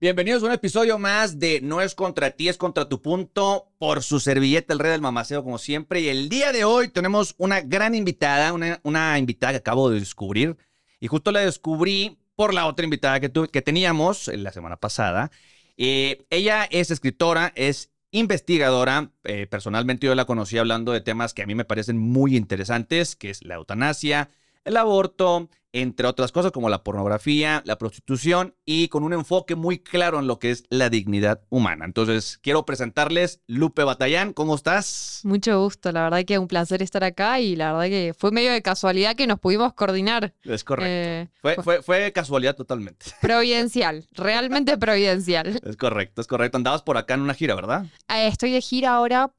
Bienvenidos a un episodio más de No es contra ti, es contra tu punto, por su servilleta, el rey del mamaceo, como siempre. Y el día de hoy tenemos una gran invitada, una, invitada que acabo de descubrir. Y justo la descubrí por la otra invitada que, que teníamos eh, la semana pasada. Eh, ella es escritora, es investigadora. Eh, personalmente yo la conocí hablando de temas que a mí me parecen muy interesantes, que es la eutanasia, el aborto, entre otras cosas como la pornografía, la prostitución y con un enfoque muy claro en lo que es la dignidad humana. Entonces, quiero presentarles Lupe Batallán, ¿cómo estás? Mucho gusto, la verdad que es un placer estar acá y la verdad que fue medio de casualidad que nos pudimos coordinar. Es correcto. Eh, fue, fue, casualidad totalmente. Providencial, realmente providencial. Es correcto, es correcto. Andabas por acá en una gira, ¿verdad? Eh, estoy de gira ahora,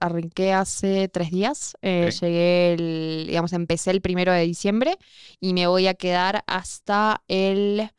arranqué hace tres días, eh, llegué, el, digamos, empecé el primero de diciembre y me voy a quedar hasta el...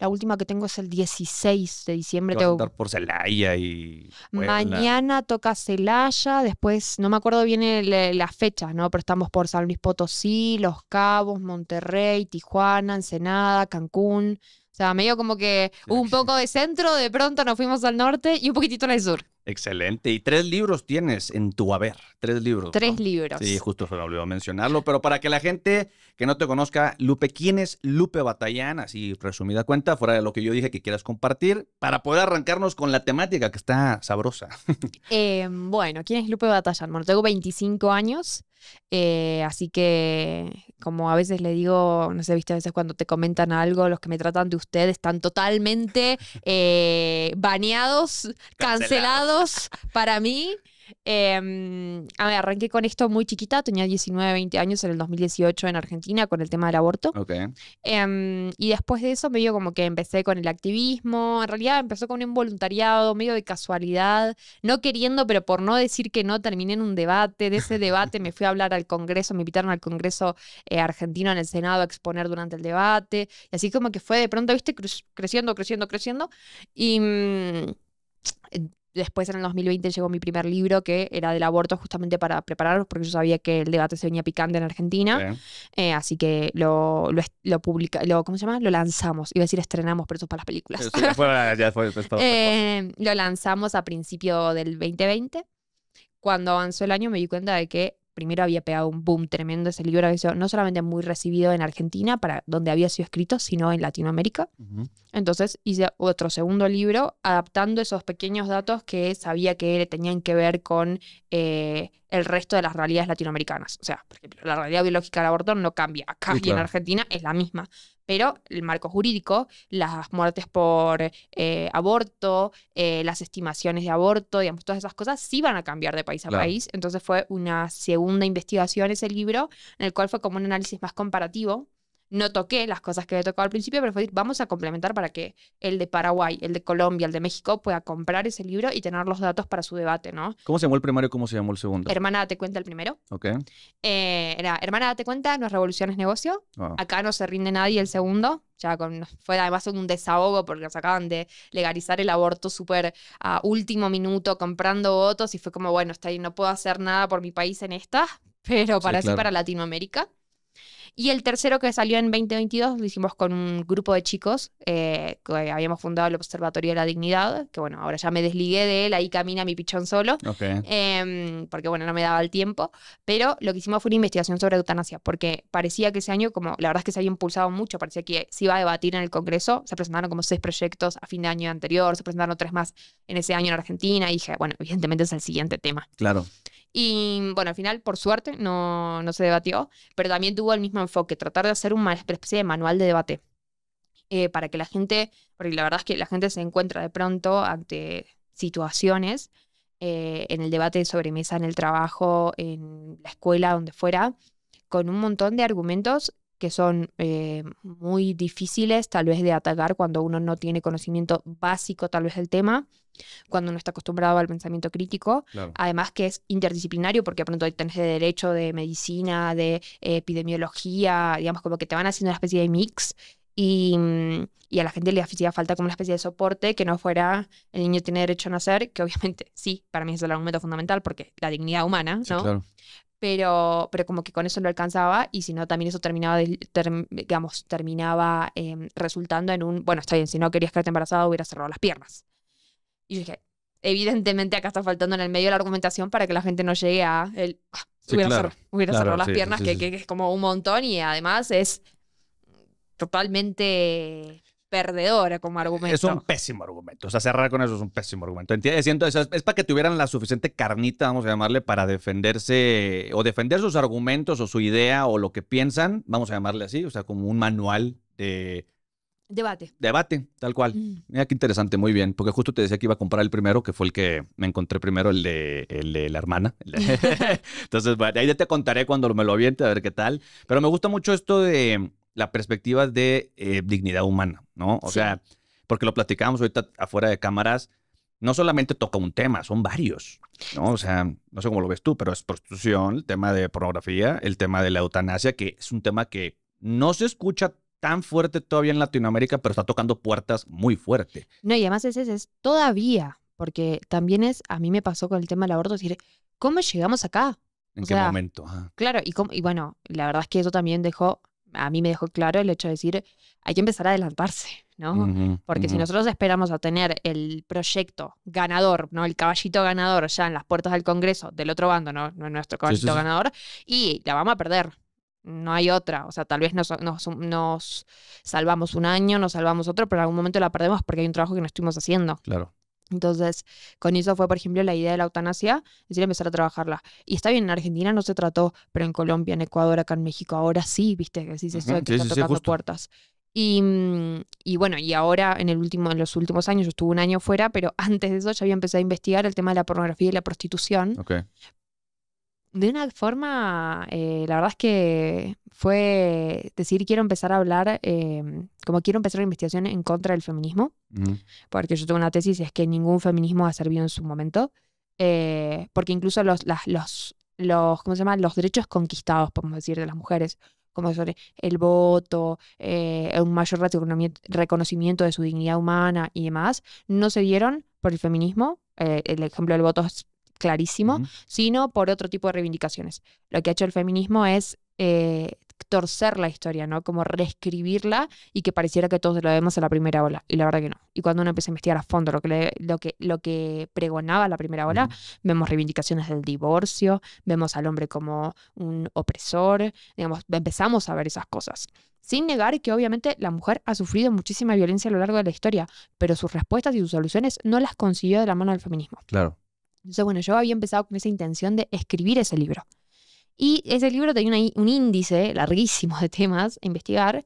La última que tengo es el 16 de diciembre. Te a por Celaya y. Mañana toca Celaya, después, no me acuerdo bien eh, la fecha, ¿no? Pero estamos por San Luis Potosí, Los Cabos, Monterrey, Tijuana, Ensenada, Cancún. O sea, medio como que un poco de centro, de pronto nos fuimos al norte y un poquitito al sur. Excelente. Y tres libros tienes en tu haber. Tres libros. Tres libros. Sí, justo se me olvidó mencionarlo. Pero para que la gente que no te conozca, Lupe, ¿quién es Lupe Batallán? Así, resumida cuenta, fuera de lo que yo dije que quieras compartir, para poder arrancarnos con la temática que está sabrosa. Em, bueno, ¿quién es Lupe Batallán? Bueno, tengo 25 años. Eh, así que, como a veces le digo, no sé, viste, a veces cuando te comentan algo, los que me tratan de usted están totalmente eh, baneados, cancelados para mí. Em, a ver, arranqué con esto muy chiquita, tenía 19, 20 años en el 2018 en Argentina con el tema del aborto. Em, y después de eso medio como que empecé con el activismo, en realidad empezó con un voluntariado medio de casualidad, no queriendo, pero por no decir que no, terminé en un debate, de ese debate me fui a hablar al Congreso, me invitaron al Congreso eh, argentino en el Senado a exponer durante el debate, y así como que fue de pronto, viste, creciendo, creciendo, creciendo, y... Mm, Después en el 2020 llegó mi primer libro que era del aborto justamente para prepararlos porque yo sabía que el debate se venía picante en Argentina. Eh, así que lo, lo, publica, ¿cómo se llama? Lo lanzamos. Iba a decir estrenamos, pero eso para las películas. lo lanzamos a principio del 2020. Cuando avanzó el año me di cuenta de que primero había pegado un boom tremendo ese libro, no solamente muy recibido en Argentina, para donde había sido escrito, sino en Latinoamérica. Entonces hice otro segundo libro adaptando esos pequeños datos que sabía que tenían que ver con eh, el resto de las realidades latinoamericanas. O sea, por ejemplo, la realidad biológica del aborto no cambia acá y en Argentina es la misma pero el marco jurídico, las muertes por eh, aborto, eh, las estimaciones de aborto, digamos, todas esas cosas sí van a cambiar de país a país. Entonces fue una segunda investigación ese libro, en el cual fue como un análisis más comparativo no toqué las cosas que había tocado al principio, pero fue decir, vamos a complementar para que el de Paraguay, el de Colombia, el de México pueda comprar ese libro y tener los datos para su debate, ¿no? ¿Cómo se llamó el primero y cómo se llamó el segundo? Hermana, date cuenta el primero. Ok. Eh, era, hermana, date cuenta, no es negocio. Acá no se rinde nadie el segundo. Ya con, fue además un desahogo porque nos acaban de legalizar el aborto súper a último minuto, comprando votos y fue como, bueno, está ahí, no puedo hacer nada por mi país en esta, pero para sí, para Latinoamérica. Y el tercero que salió en 2022 lo hicimos con un grupo de chicos eh, que habíamos fundado el Observatorio de la Dignidad, que bueno, ahora ya me desligué de él, ahí camina mi pichón solo, em, porque bueno, no me daba el tiempo, pero lo que hicimos fue una investigación sobre eutanasia, porque parecía que ese año, como la verdad es que se había impulsado mucho, parecía que se iba a debatir en el Congreso, se presentaron como seis proyectos a fin de año anterior, se presentaron tres más en ese año en Argentina, y dije, bueno, evidentemente es el siguiente tema. Claro. Y bueno, al final, por suerte, no, no se debatió, pero también tuvo el mismo enfoque, tratar de hacer una especie de manual de debate. Eh, para que la gente, porque la verdad es que la gente se encuentra de pronto ante situaciones eh, en el debate sobre mesa en el trabajo, en la escuela, donde fuera, con un montón de argumentos que son eh, muy difíciles tal vez de atacar cuando uno no tiene conocimiento básico tal vez del tema, cuando no está acostumbrado al pensamiento crítico. Además que es interdisciplinario porque pronto tenés de derecho, de medicina, de eh, epidemiología, digamos como que te van haciendo una especie de mix mm, y, a la gente le hacía falta como una especie de soporte que no fuera el niño tiene derecho a nacer, que obviamente sí, para mí es el argumento fundamental porque la dignidad humana, ¿no? Sí, claro pero, pero como que con eso lo alcanzaba y si no, también eso terminaba, de, digamos, terminaba em, resultando en un, bueno, está bien, si no querías quedarte embarazada hubiera cerrado las piernas. Y yo dije, evidentemente acá está faltando en el medio la argumentación para que la gente no llegue a el, ah, hubiera, cerrado, las piernas, que, es como un montón y además es totalmente perdedora como eh, argumento. Es un pésimo argumento. O sea, cerrar con eso es un pésimo argumento. ¿Entiendes? Entonces, es, para que tuvieran la suficiente carnita, vamos a llamarle, para defenderse o defender sus argumentos o su idea o lo que piensan, vamos a llamarle así, o sea, como un manual de... Debate. Debate, tal cual. Mm. Mira qué interesante, muy bien. Porque justo te decía que iba a comprar el primero, que fue el que me encontré primero, el de, la hermana. Entonces, ahí ya te contaré cuando me lo aviente, a ver qué tal. Pero me gusta mucho esto de la perspectiva de eh, dignidad humana, ¿no? O sea, porque lo platicábamos ahorita afuera de cámaras, no solamente toca un tema, son varios, ¿no? O sea, no sé cómo lo ves tú, pero es prostitución, el tema de pornografía, el tema de la eutanasia, que es un tema que no se escucha tan fuerte todavía en Latinoamérica, pero está tocando puertas muy fuerte. No, y además ese es todavía, porque también es, a mí me pasó con el tema del aborto, decir, ¿cómo llegamos acá? ¿En qué momento? Claro, y, y bueno, la verdad es que eso también dejó a mí me dejó claro el hecho de decir, hay que empezar a adelantarse, ¿no? Porque si nosotros esperamos a tener el proyecto ganador, ¿no? El caballito ganador ya en las puertas del Congreso, del otro bando, ¿no? nuestro caballito ganador, y la vamos a perder. No hay otra. O sea, tal vez nos, nos, nos salvamos un año, nos salvamos otro, pero en algún momento la perdemos porque hay un trabajo que no estuvimos haciendo. Claro. Entonces, con eso fue, por ejemplo, la idea de la eutanasia, es decir, empezar a trabajarla. Y está bien, en Argentina no se trató, pero en Colombia, en Ecuador, acá en México, ahora sí, viste, que sí se está tocando puertas. Mm, y, bueno, y ahora en, el último, en los últimos años, yo estuve un año fuera, pero antes de eso ya había empezado a investigar el tema de la pornografía y la prostitución de una forma, eh, la verdad es que fue decir, quiero empezar a hablar, em, como quiero empezar la investigación en contra del feminismo, porque yo tengo una tesis, es que ningún feminismo ha servido en su momento, eh, porque incluso los, los, los, ¿cómo se llama? los derechos conquistados, podemos decir, de las mujeres, como sobre el voto, eh, un mayor reconocimiento de su dignidad humana y demás, no se dieron por el feminismo. el ejemplo del voto es clarísimo, sino por otro tipo de reivindicaciones. Lo que ha hecho el feminismo es eh, torcer la historia, ¿no? Como reescribirla y que pareciera que todos lo vemos en la primera ola. Y la verdad que no. Y cuando uno empieza a investigar a fondo lo que, lo que, lo que pregonaba la primera ola, vemos reivindicaciones del divorcio, vemos al hombre como un opresor, digamos, empezamos a ver esas cosas. Sin negar que obviamente la mujer ha sufrido muchísima violencia a lo largo de la historia, pero sus respuestas y sus soluciones no las consiguió de la mano del feminismo. Claro. Entonces, bueno, yo había empezado con esa intención de escribir ese libro. Y ese libro tenía un índice larguísimo de temas a investigar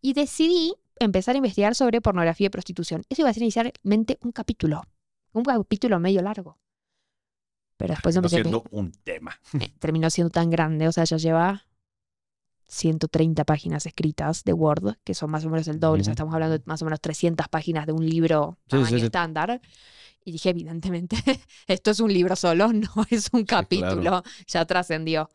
y decidí empezar a investigar sobre pornografía y prostitución. Eso iba a ser inicialmente un capítulo, un capítulo medio largo. Pero ah, después terminó siendo un tema. Eh, terminó siendo tan grande, o sea, ya lleva 130 páginas escritas de Word, que son más o menos el doble, estamos hablando de más o menos 300 páginas de un libro estándar. Y dije, evidentemente, esto es un libro solo, no es un capítulo, ya trascendió.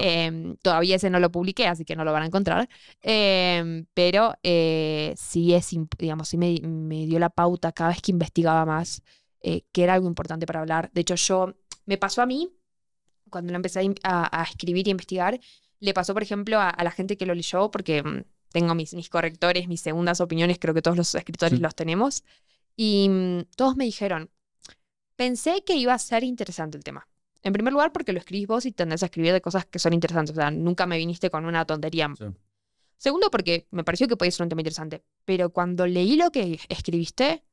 Em, todavía ese no lo publiqué, así que no lo van a encontrar. Em, pero eh, sí es, digamos, sí me, me, dio la pauta cada vez que investigaba más, eh, que era algo importante para hablar. De hecho, yo, me pasó a mí, cuando lo empecé a, a escribir y investigar, le pasó, por ejemplo, a, la gente que lo leyó, porque mm, tengo mis, correctores, mis segundas opiniones, creo que todos los escritores los tenemos, y mm, todos me dijeron, pensé que iba a ser interesante el tema. En primer lugar, porque lo escribís vos y tendés a escribir de cosas que son interesantes, o sea, nunca me viniste con una tontería. Segundo, porque me pareció que podía ser un tema interesante, pero cuando leí lo que escribiste,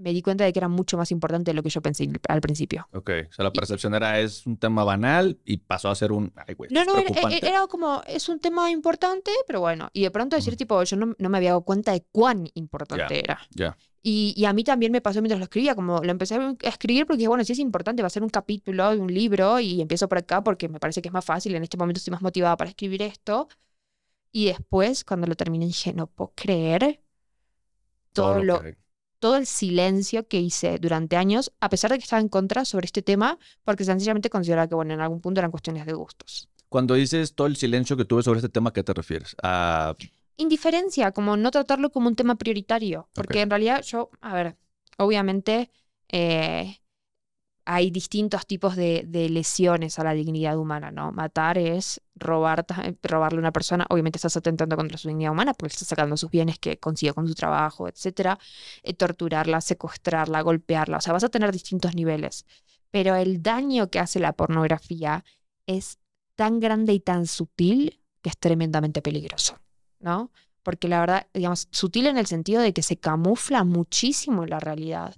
me di cuenta de que era mucho más importante de lo que yo pensé al principio. Ok, o sea, la percepción era es un tema banal y pasó a ser un... Ay, no, no, e, e, era, como, es un tema importante, pero bueno, y de pronto decir, tipo, yo no, me había dado cuenta de cuán importante era. Ya. Y, y, a mí también me pasó mientras lo escribía, como lo empecé a escribir porque dije, bueno, si es importante, va a ser un capítulo de un libro y empiezo por acá porque me parece que es más fácil, en este momento estoy más motivada para escribir esto. Y después, cuando lo terminé, dije, no puedo creer todo, lo todo el silencio que hice durante años, a pesar de que estaba en contra sobre este tema, porque sencillamente consideraba que, bueno, en algún punto eran cuestiones de gustos. Cuando dices todo el silencio que tuve sobre este tema, ¿a qué te refieres? A... Indiferencia, como no tratarlo como un tema prioritario, porque en realidad yo, a ver, obviamente... Eh, hay distintos tipos de, lesiones a la dignidad humana, ¿no? Matar es eh, robarle a una persona, obviamente estás atentando contra su dignidad humana porque estás sacando sus bienes que consigue con su trabajo, etc. Eh, torturarla, secuestrarla, golpearla, o sea, vas a tener distintos niveles. Pero el daño que hace la pornografía es tan grande y tan sutil que es tremendamente peligroso, ¿no? Porque la verdad, digamos, sutil en el sentido de que se camufla muchísimo la realidad.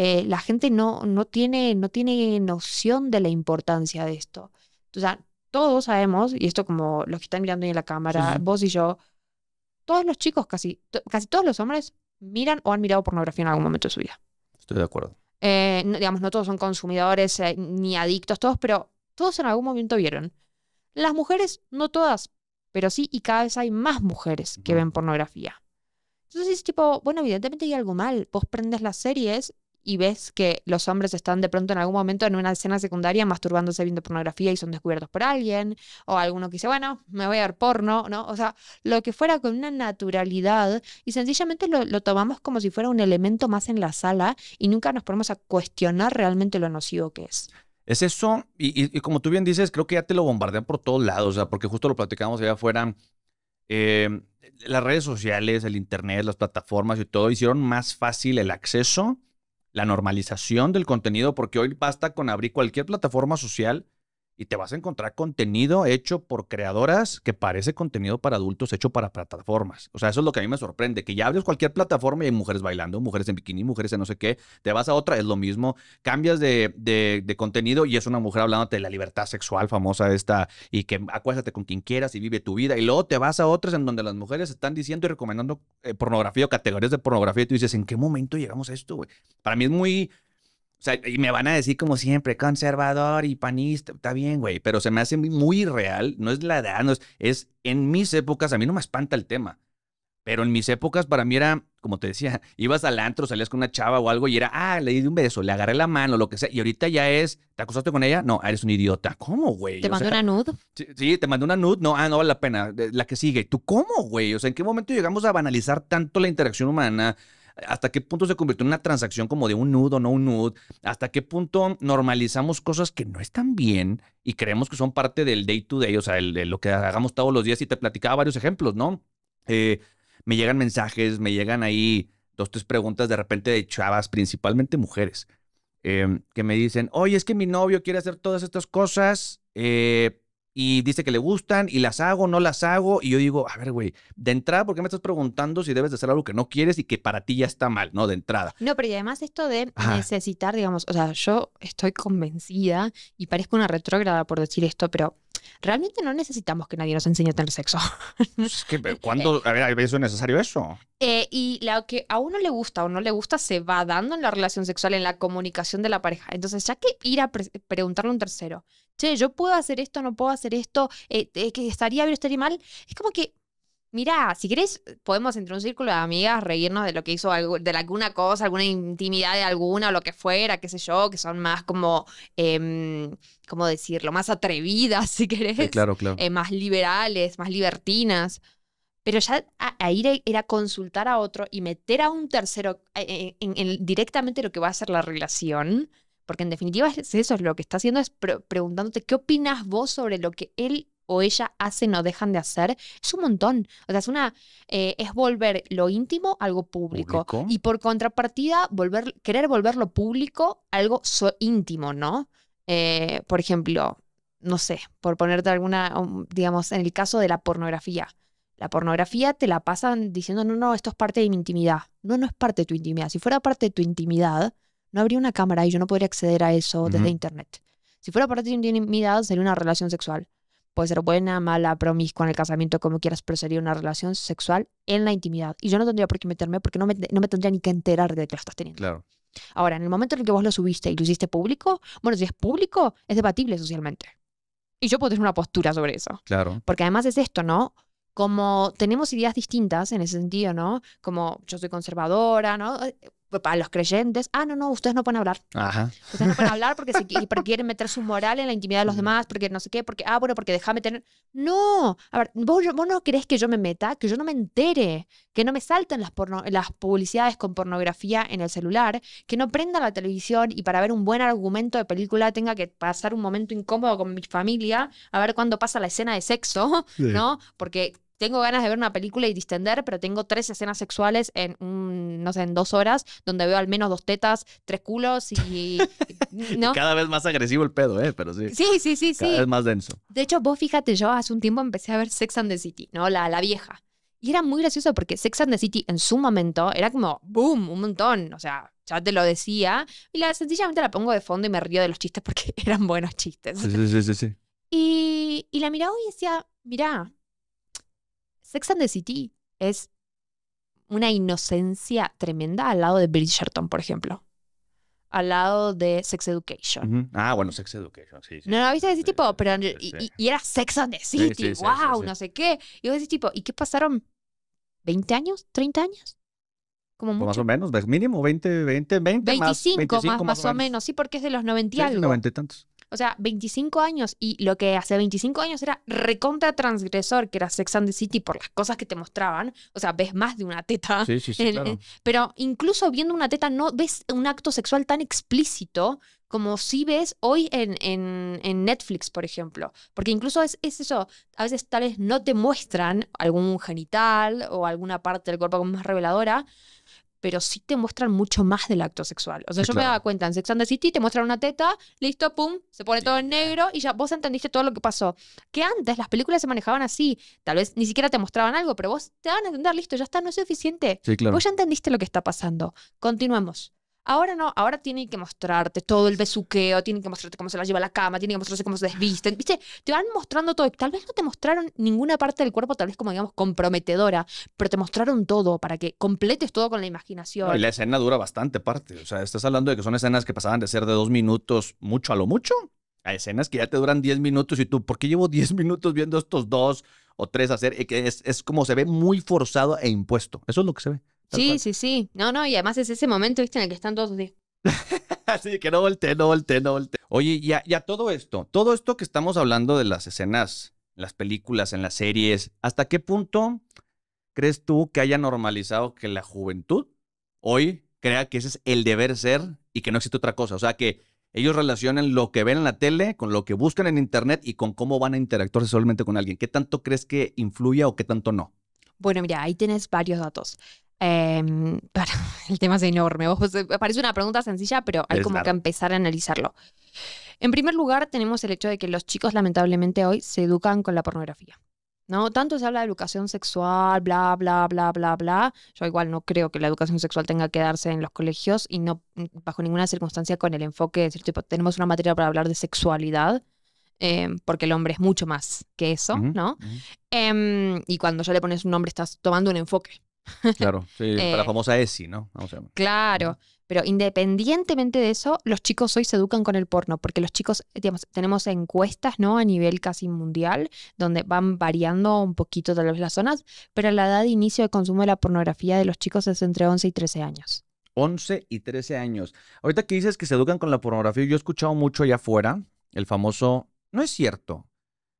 Eh, la gente no, no, tiene, no tiene noción de la importancia de esto. O sea, todos sabemos, y esto como los que están mirando en la cámara, vos y yo, todos los chicos, casi, casi todos los hombres miran o han mirado pornografía en algún momento de su vida. Estoy de acuerdo. Eh, digamos, no todos son consumidores eh, ni adictos, todos, pero todos en algún momento vieron. Las mujeres, no todas, pero sí, y cada vez hay más mujeres que ven pornografía. Entonces es tipo, bueno, evidentemente hay algo mal. Vos prendes las series y ves que los hombres están de pronto en algún momento en una escena secundaria masturbándose viendo pornografía y son descubiertos por alguien, o alguno que dice, bueno, me voy a ver porno, ¿no? O sea, lo que fuera con una naturalidad y sencillamente lo, tomamos como si fuera un elemento más en la sala y nunca nos ponemos a cuestionar realmente lo nocivo que es. Es eso, y, como tú bien dices, creo que ya te lo bombardean por todos lados, o sea, porque justo lo platicamos allá afuera. Eh, las redes sociales, el internet, las plataformas y todo hicieron más fácil el acceso la normalización del contenido, porque hoy basta con abrir cualquier plataforma social y te vas a encontrar contenido hecho por creadoras que parece contenido para adultos hecho para plataformas. O sea, eso es lo que a mí me sorprende, que ya abres cualquier plataforma y hay mujeres bailando, mujeres en bikini, mujeres en no sé qué, te vas a otra, es lo mismo, cambias de, contenido y es una mujer hablándote de la libertad sexual famosa esta y que acuéstate con quien quieras y vive tu vida y luego te vas a otras en donde las mujeres están diciendo y recomendando eh, pornografía o categorías de pornografía y tú dices, ¿en qué momento llegamos a esto? güey? Para mí es muy o sea, y me van a decir como siempre, conservador y panista, está bien, güey, pero se me hace muy real, no es la edad, no es, en mis épocas, a mí no me espanta el tema, pero en mis épocas para mí era, como te decía, ibas al antro, salías con una chava o algo y era, ah, le di un beso, le agarré la mano, lo que sea, y ahorita ya es, ¿te acostaste con ella? No, eres un idiota, ¿cómo, güey? ¿Te mandó una nude? Sí, te mandó una nude, no, ah, no vale la pena, la que sigue, ¿tú cómo, güey? O sea, ¿en qué momento llegamos a banalizar tanto la interacción humana? hasta qué punto se convirtió en una transacción como de un nudo, no un nude, hasta qué punto normalizamos cosas que no están bien y creemos que son parte del day to day, o sea, lo que hagamos todos los días y te platicaba varios ejemplos, ¿no? Eh, me llegan mensajes, me llegan ahí dos, tres preguntas de repente de chavas, principalmente mujeres, eh, que me dicen, oye, es que mi novio quiere hacer todas estas cosas, eh, y dice que le gustan y las hago, no las hago. Y yo digo, a ver, güey, de entrada, ¿por qué me estás preguntando si debes de hacer algo que no quieres y que para ti ya está mal, no? De entrada. No, pero y además esto de necesitar, digamos, o sea, yo estoy convencida y parezco una retrógrada por decir esto, pero realmente no necesitamos que nadie nos enseñe a tener sexo. Pues es que, eh, ¿cuándo, a ver, es necesario eso? Eh, y lo que a uno le gusta o no le gusta se va dando en la relación sexual, en la comunicación de la pareja. Entonces, ya que ir a preguntarle a un tercero, che, yo puedo hacer esto, no puedo hacer esto, ¿Es eh, que estaría bien, estaría mal. Es como que, mirá, si querés, podemos entre un círculo de amigas reírnos de lo que hizo, algo, de alguna cosa, alguna intimidad de alguna o lo que fuera, qué sé yo, que son más como, em, ¿cómo decirlo? Más atrevidas, si querés. Eh, claro, claro. Eh, más liberales, más libertinas. Pero ya ir, a, consultar a otro y meter a un tercero en, en, directamente lo que va a ser la relación, porque en definitiva eso es lo que está haciendo, es preguntándote qué opinas vos sobre lo que él o ella hacen o dejan de hacer, es un montón. O sea, es una eh, es volver lo íntimo algo público. Y por contrapartida, volver, querer volverlo público algo íntimo, ¿no? Eh, por ejemplo, no sé, por ponerte alguna, um, digamos, en el caso de la pornografía. La pornografía te la pasan diciendo, no, no, esto es parte de mi intimidad. No, no es parte de tu intimidad. Si fuera parte de tu intimidad, no habría una cámara y yo no podría acceder a eso desde Internet. Si fuera parte de intimidad, sería una relación sexual. Puede ser buena, mala, promiscua en el casamiento, como quieras, pero sería una relación sexual en la intimidad. Y yo no tendría por qué meterme porque no me, no me tendría ni que enterar de que lo estás teniendo. Claro. Ahora, en el momento en el que vos lo subiste y lo hiciste público, bueno, si es público, es debatible socialmente. Y yo puedo tener una postura sobre eso. Claro. Porque además es esto, ¿no? Como tenemos ideas distintas en ese sentido, ¿no? Como yo soy conservadora, ¿no? para los creyentes, ah, no, no, ustedes no pueden hablar. Ajá. Ustedes no pueden hablar porque, quieren meter su moral en la intimidad de los mm. demás, porque no sé qué, porque, ah, bueno, porque déjame tener... No, a ver, ¿vos, no querés que yo me meta, que yo no me entere, que no me salten las, publicidades con pornografía en el celular, que no prenda la televisión y para ver un buen argumento de película tenga que pasar un momento incómodo con mi familia, a ver cuándo pasa la escena de sexo, ¿no? Porque tengo ganas de ver una película y distender, pero tengo tres escenas sexuales en, no sé, en dos horas, donde veo al menos dos tetas, tres culos y... Cada vez más agresivo el pedo, ¿eh? Pero sí. Sí, sí, sí, Cada vez más denso. De hecho, vos fíjate, yo hace un tiempo empecé a ver Sex and the City, ¿no? La, la vieja. Y era muy gracioso porque Sex and the City en su momento era como, boom, un montón, o sea, ya te lo decía. Y la, sencillamente la pongo de fondo y me río de los chistes porque eran buenos chistes. Sí, sí, sí, sí. Y, y la miraba y decía, mirá, Sex and the City es una inocencia tremenda al lado de Bridgerton, por ejemplo. Al lado de Sex Education. Ah, bueno, Sex Education, sí. sí no, no, viste, decís tipo, pero. Y, era Sex and the City, wow, no sé qué. Y vos decís tipo, ¿y qué pasaron? ¿20 años? ¿30 años? Como Más o menos, mínimo 20, 20, 20. 25, más, 25 más, o menos. sí, porque es de los 90 y algo. 90 y tantos. O sea, 25 años y lo que hace 25 años era recontra transgresor, que era Sex and the City por las cosas que te mostraban. O sea, ves más de una teta. Sí, sí, sí. claro. pero incluso viendo una teta no ves un acto sexual tan explícito como si ves hoy en, en, Netflix, por ejemplo. Porque incluso es, es, eso, a veces tal vez no te muestran algún genital o alguna parte del cuerpo más reveladora, pero sí te muestran mucho más del acto sexual. O sea, yo me daba cuenta en Sex and the City, te muestran una teta, listo, pum, se pone todo en negro y ya vos entendiste todo lo que pasó. Que antes las películas se manejaban así, tal vez ni siquiera te mostraban algo, pero vos te van a entender, listo, ya está, no es suficiente. Sí, claro. Vos ya entendiste lo que está pasando. continuamos Ahora no, ahora tienen que mostrarte todo el besuqueo, tienen que mostrarte cómo se la lleva la cama, tienen que mostrarte cómo se desvisten, ¿viste? Te van mostrando todo. Tal vez no te mostraron ninguna parte del cuerpo, tal vez como digamos comprometedora, pero te mostraron todo para que completes todo con la imaginación. y la escena dura bastante parte. O sea, estás hablando de que son escenas que pasaban de ser de dos minutos mucho a lo mucho a escenas que ya te duran diez minutos y tú, ¿por qué llevo diez minutos viendo estos dos o tres hacer? Es, es como se ve muy forzado e impuesto. Eso es lo que se ve. Sí, sí, sí. No, no, y además es ese momento, viste, en el que están todos días. así que no volteé, no volteé, no volteé. Oye, y a, todo esto, todo esto que estamos hablando de las escenas, las películas, en las series, ¿hasta qué punto crees tú que haya normalizado que la juventud hoy crea que ese es el deber ser y que no existe otra cosa? O sea, que ellos relacionan lo que ven en la tele con lo que buscan en internet y con cómo van a interactuar sexualmente con alguien. ¿Qué tanto crees que influya o qué tanto no? Bueno, mira, ahí tienes varios datos. Em, el tema es enorme. Eh, parece una pregunta sencilla, pero hay como que empezar a analizarlo. En primer lugar, tenemos el hecho de que los chicos, lamentablemente, hoy se educan con la pornografía. ¿no? Tanto se habla de educación sexual, bla, bla, bla, bla, bla. Yo igual no creo que la educación sexual tenga que darse en los colegios y no mm, bajo ninguna circunstancia con el enfoque de decir, tenemos una materia para hablar de sexualidad. Em, porque el hombre es mucho más que eso, ¿no? Em, y cuando ya le pones un nombre, estás tomando un enfoque, Claro, sí, la eh, famosa ESI, ¿no? claro, pero independientemente de eso, los chicos hoy se educan con el porno, porque los chicos, digamos, tenemos encuestas, ¿no? A nivel casi mundial, donde van variando un poquito tal vez las zonas, pero la edad de inicio de consumo de la pornografía de los chicos es entre 11 y 13 años. 11 y 13 años. Ahorita que dices que se educan con la pornografía, yo he escuchado mucho allá afuera el famoso, no es cierto,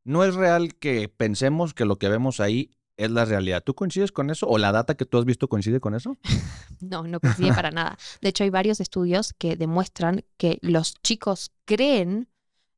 no es real que pensemos que lo que vemos ahí es la realidad. ¿Tú coincides con eso o la data que tú has visto coincide con eso? no, no coincide para nada. De hecho, hay varios estudios que demuestran que los chicos creen,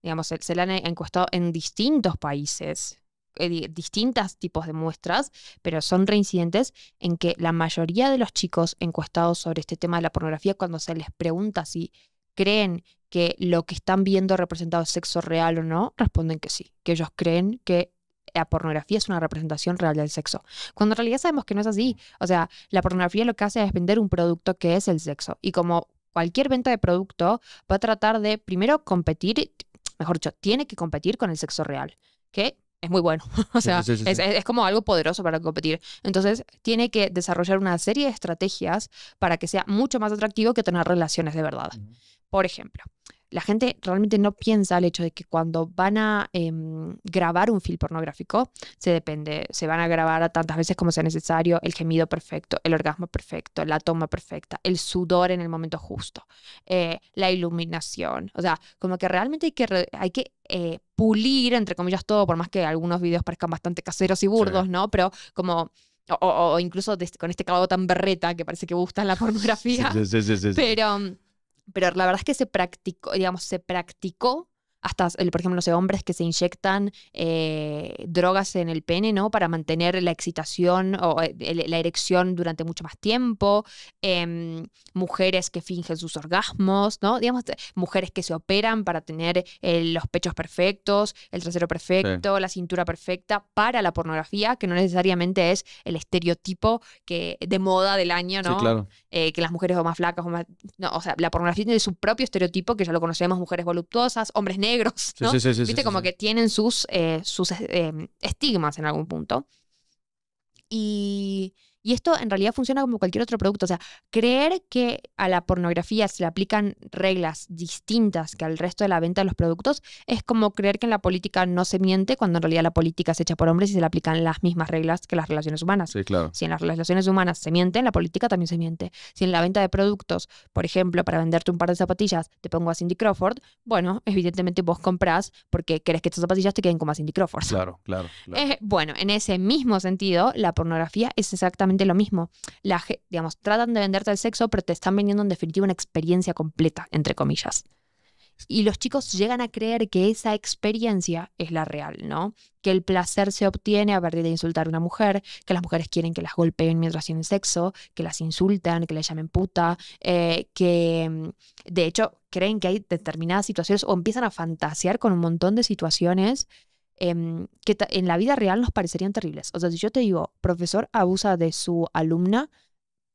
digamos, se, le han encuestado en distintos países, eh, distintas distintos tipos de muestras, pero son reincidentes en que la mayoría de los chicos encuestados sobre este tema de la pornografía, cuando se les pregunta si creen que lo que están viendo representado es sexo real o no, responden que sí, que ellos creen que la pornografía es una representación real del sexo. Cuando en realidad sabemos que no es así. O sea, la pornografía lo que hace es vender un producto que es el sexo. Y como cualquier venta de producto, va a tratar de primero competir, mejor dicho, tiene que competir con el sexo real. Que es muy bueno. o sea, es, como algo poderoso para competir. Entonces, tiene que desarrollar una serie de estrategias para que sea mucho más atractivo que tener relaciones de verdad. Por ejemplo, la gente realmente no piensa el hecho de que cuando van a em, grabar un film pornográfico, se depende, se van a grabar tantas veces como sea necesario, el gemido perfecto, el orgasmo perfecto, la toma perfecta, el sudor en el momento justo, eh, la iluminación, o sea, como que realmente hay que, hay que eh, pulir, entre comillas, todo, por más que algunos videos parezcan bastante caseros y burdos, ¿no? Pero como... O, incluso con este cabo tan berreta que parece que gusta la pornografía. Sí, sí, pero mm, pero la verdad es que se practicó, digamos, se practicó hasta, eh, por ejemplo, no sé, hombres que se inyectan eh, drogas en el pene, ¿no? Para mantener la excitación o eh, la erección durante mucho más tiempo, em, mujeres que fingen sus orgasmos, ¿no? Digamos, mujeres que se operan para tener los pechos perfectos, el trasero perfecto, la cintura perfecta, para la pornografía, que no necesariamente es el estereotipo que, de moda del año, ¿no? que las mujeres son más flacas o más... o sea, la pornografía tiene su propio estereotipo, que ya lo conocemos, mujeres voluptuosas, hombres negros, negros, ¿no? Viste, como que tienen sus, eh, sus eh, estigmas en algún punto. Y y esto en realidad funciona como cualquier otro producto. O sea, creer que a la pornografía se le aplican reglas distintas que al resto de la venta de los productos es como creer que en la política no se miente cuando en realidad la política es hecha por hombres y se le aplican las mismas reglas que las relaciones humanas. Sí, claro. Si en las relaciones humanas se miente, en la política también se miente. Si en la venta de productos, por ejemplo, para venderte un par de zapatillas, te pongo a Cindy Crawford, bueno, evidentemente vos comprás porque crees que estas zapatillas te queden como a Cindy Crawford. Claro, claro. Eh, bueno, en ese mismo sentido, la pornografía es exactamente lo mismo. La, digamos, tratan de venderte el sexo, pero te están vendiendo en definitiva una experiencia completa, entre comillas. Y los chicos llegan a creer que esa experiencia es la real, ¿no? Que el placer se obtiene a partir de insultar a una mujer, que las mujeres quieren que las golpeen mientras tienen sexo, que las insultan, que les llamen puta, eh, que mm, de hecho creen que hay determinadas situaciones o empiezan a fantasear con un montón de situaciones Em, que en la vida real nos parecerían terribles. O sea, si yo te digo, profesor abusa de su alumna,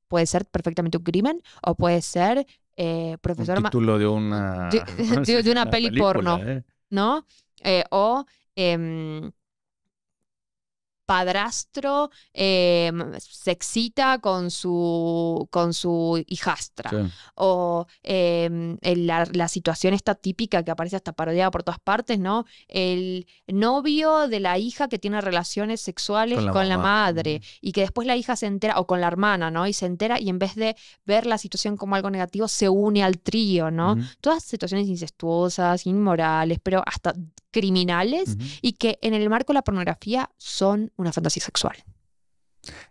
puede ser perfectamente un crimen o puede ser eh, profesor... Un título de una... De, una, peli porno, ¿eh? ¿no? Eh, o... Em, padrastro em, se excita con su, con su hijastra. O em, la, situación esta típica que aparece hasta parodiada por todas partes, ¿no? El novio de la hija que tiene relaciones sexuales con la, madre y que después la hija se entera, o con la hermana, ¿no? Y se entera y en vez de ver la situación como algo negativo, se une al trío, ¿no? Todas situaciones incestuosas, inmorales, pero hasta criminales y que en el marco de la pornografía son una fantasía sexual.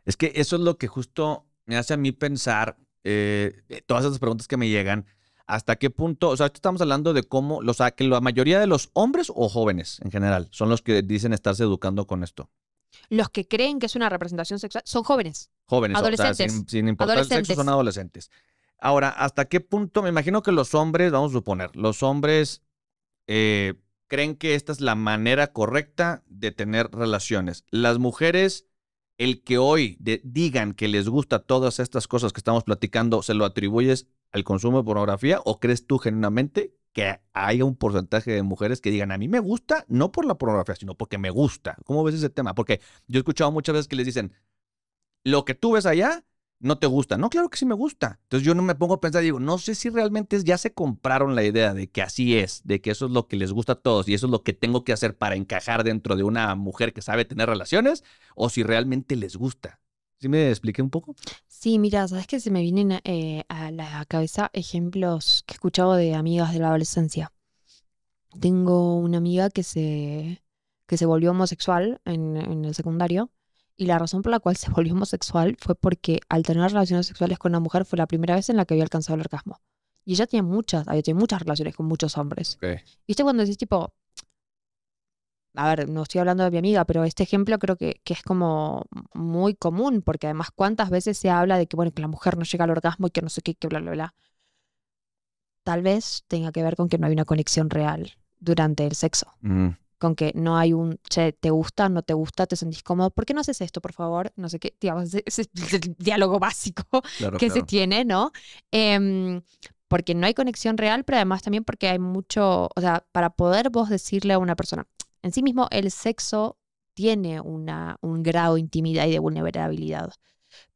Es que eso es lo que justo me hace a mí pensar eh, todas esas preguntas que me llegan. ¿Hasta qué punto? O sea, estamos hablando de cómo, o sea, que la mayoría de los hombres o jóvenes en general son los que dicen estarse educando con esto. Los que creen que es una representación sexual son jóvenes. Jóvenes, adolescentes. sin, importar el sexo, son adolescentes. Ahora, ¿hasta qué punto? Me imagino que los hombres, vamos a suponer, los hombres eh, creen que esta es la manera correcta de tener relaciones. Las mujeres, el que hoy digan que les gusta todas estas cosas que estamos platicando, ¿se lo atribuyes al consumo de pornografía o crees tú genuinamente que haya un porcentaje de mujeres que digan, a mí me gusta, no por la pornografía, sino porque me gusta? ¿Cómo ves ese tema? Porque yo he escuchado muchas veces que les dicen, lo que tú ves allá no te gusta. No, claro que sí me gusta. Entonces yo no me pongo a pensar, digo, no sé si realmente ya se compraron la idea de que así es, de que eso es lo que les gusta a todos y eso es lo que tengo que hacer para encajar dentro de una mujer que sabe tener relaciones o si realmente les gusta. ¿Sí me expliqué un poco? Sí, mira, sabes que se me vienen eh, a la cabeza ejemplos que he escuchado de amigas de la adolescencia. Tengo una amiga que se, que se volvió homosexual en el secundario y la razón por la cual se volvió homosexual fue porque al tener relaciones sexuales con una mujer fue la primera vez en la que había alcanzado el orgasmo. Y ella tiene muchas, muchas relaciones con muchos hombres. Y ¿Viste cuando decís tipo, a ver, no estoy hablando de mi amiga, pero este ejemplo creo que, es como muy común, porque además cuántas veces se habla de que, bueno, que la mujer no llega al orgasmo y que no sé qué, que bla, bla, bla. Tal vez tenga que ver con que no hay una conexión real durante el sexo. Mm con que no hay un, che, te gusta, no te gusta, te sentís cómodo, ¿por qué no haces esto, por favor? No sé qué, digamos, es el diálogo básico que se tiene, ¿no? Em, porque no hay conexión real, pero además también porque hay mucho, o sea, para poder vos decirle a una persona, en sí mismo el sexo tiene una, un grado de intimidad y de vulnerabilidad,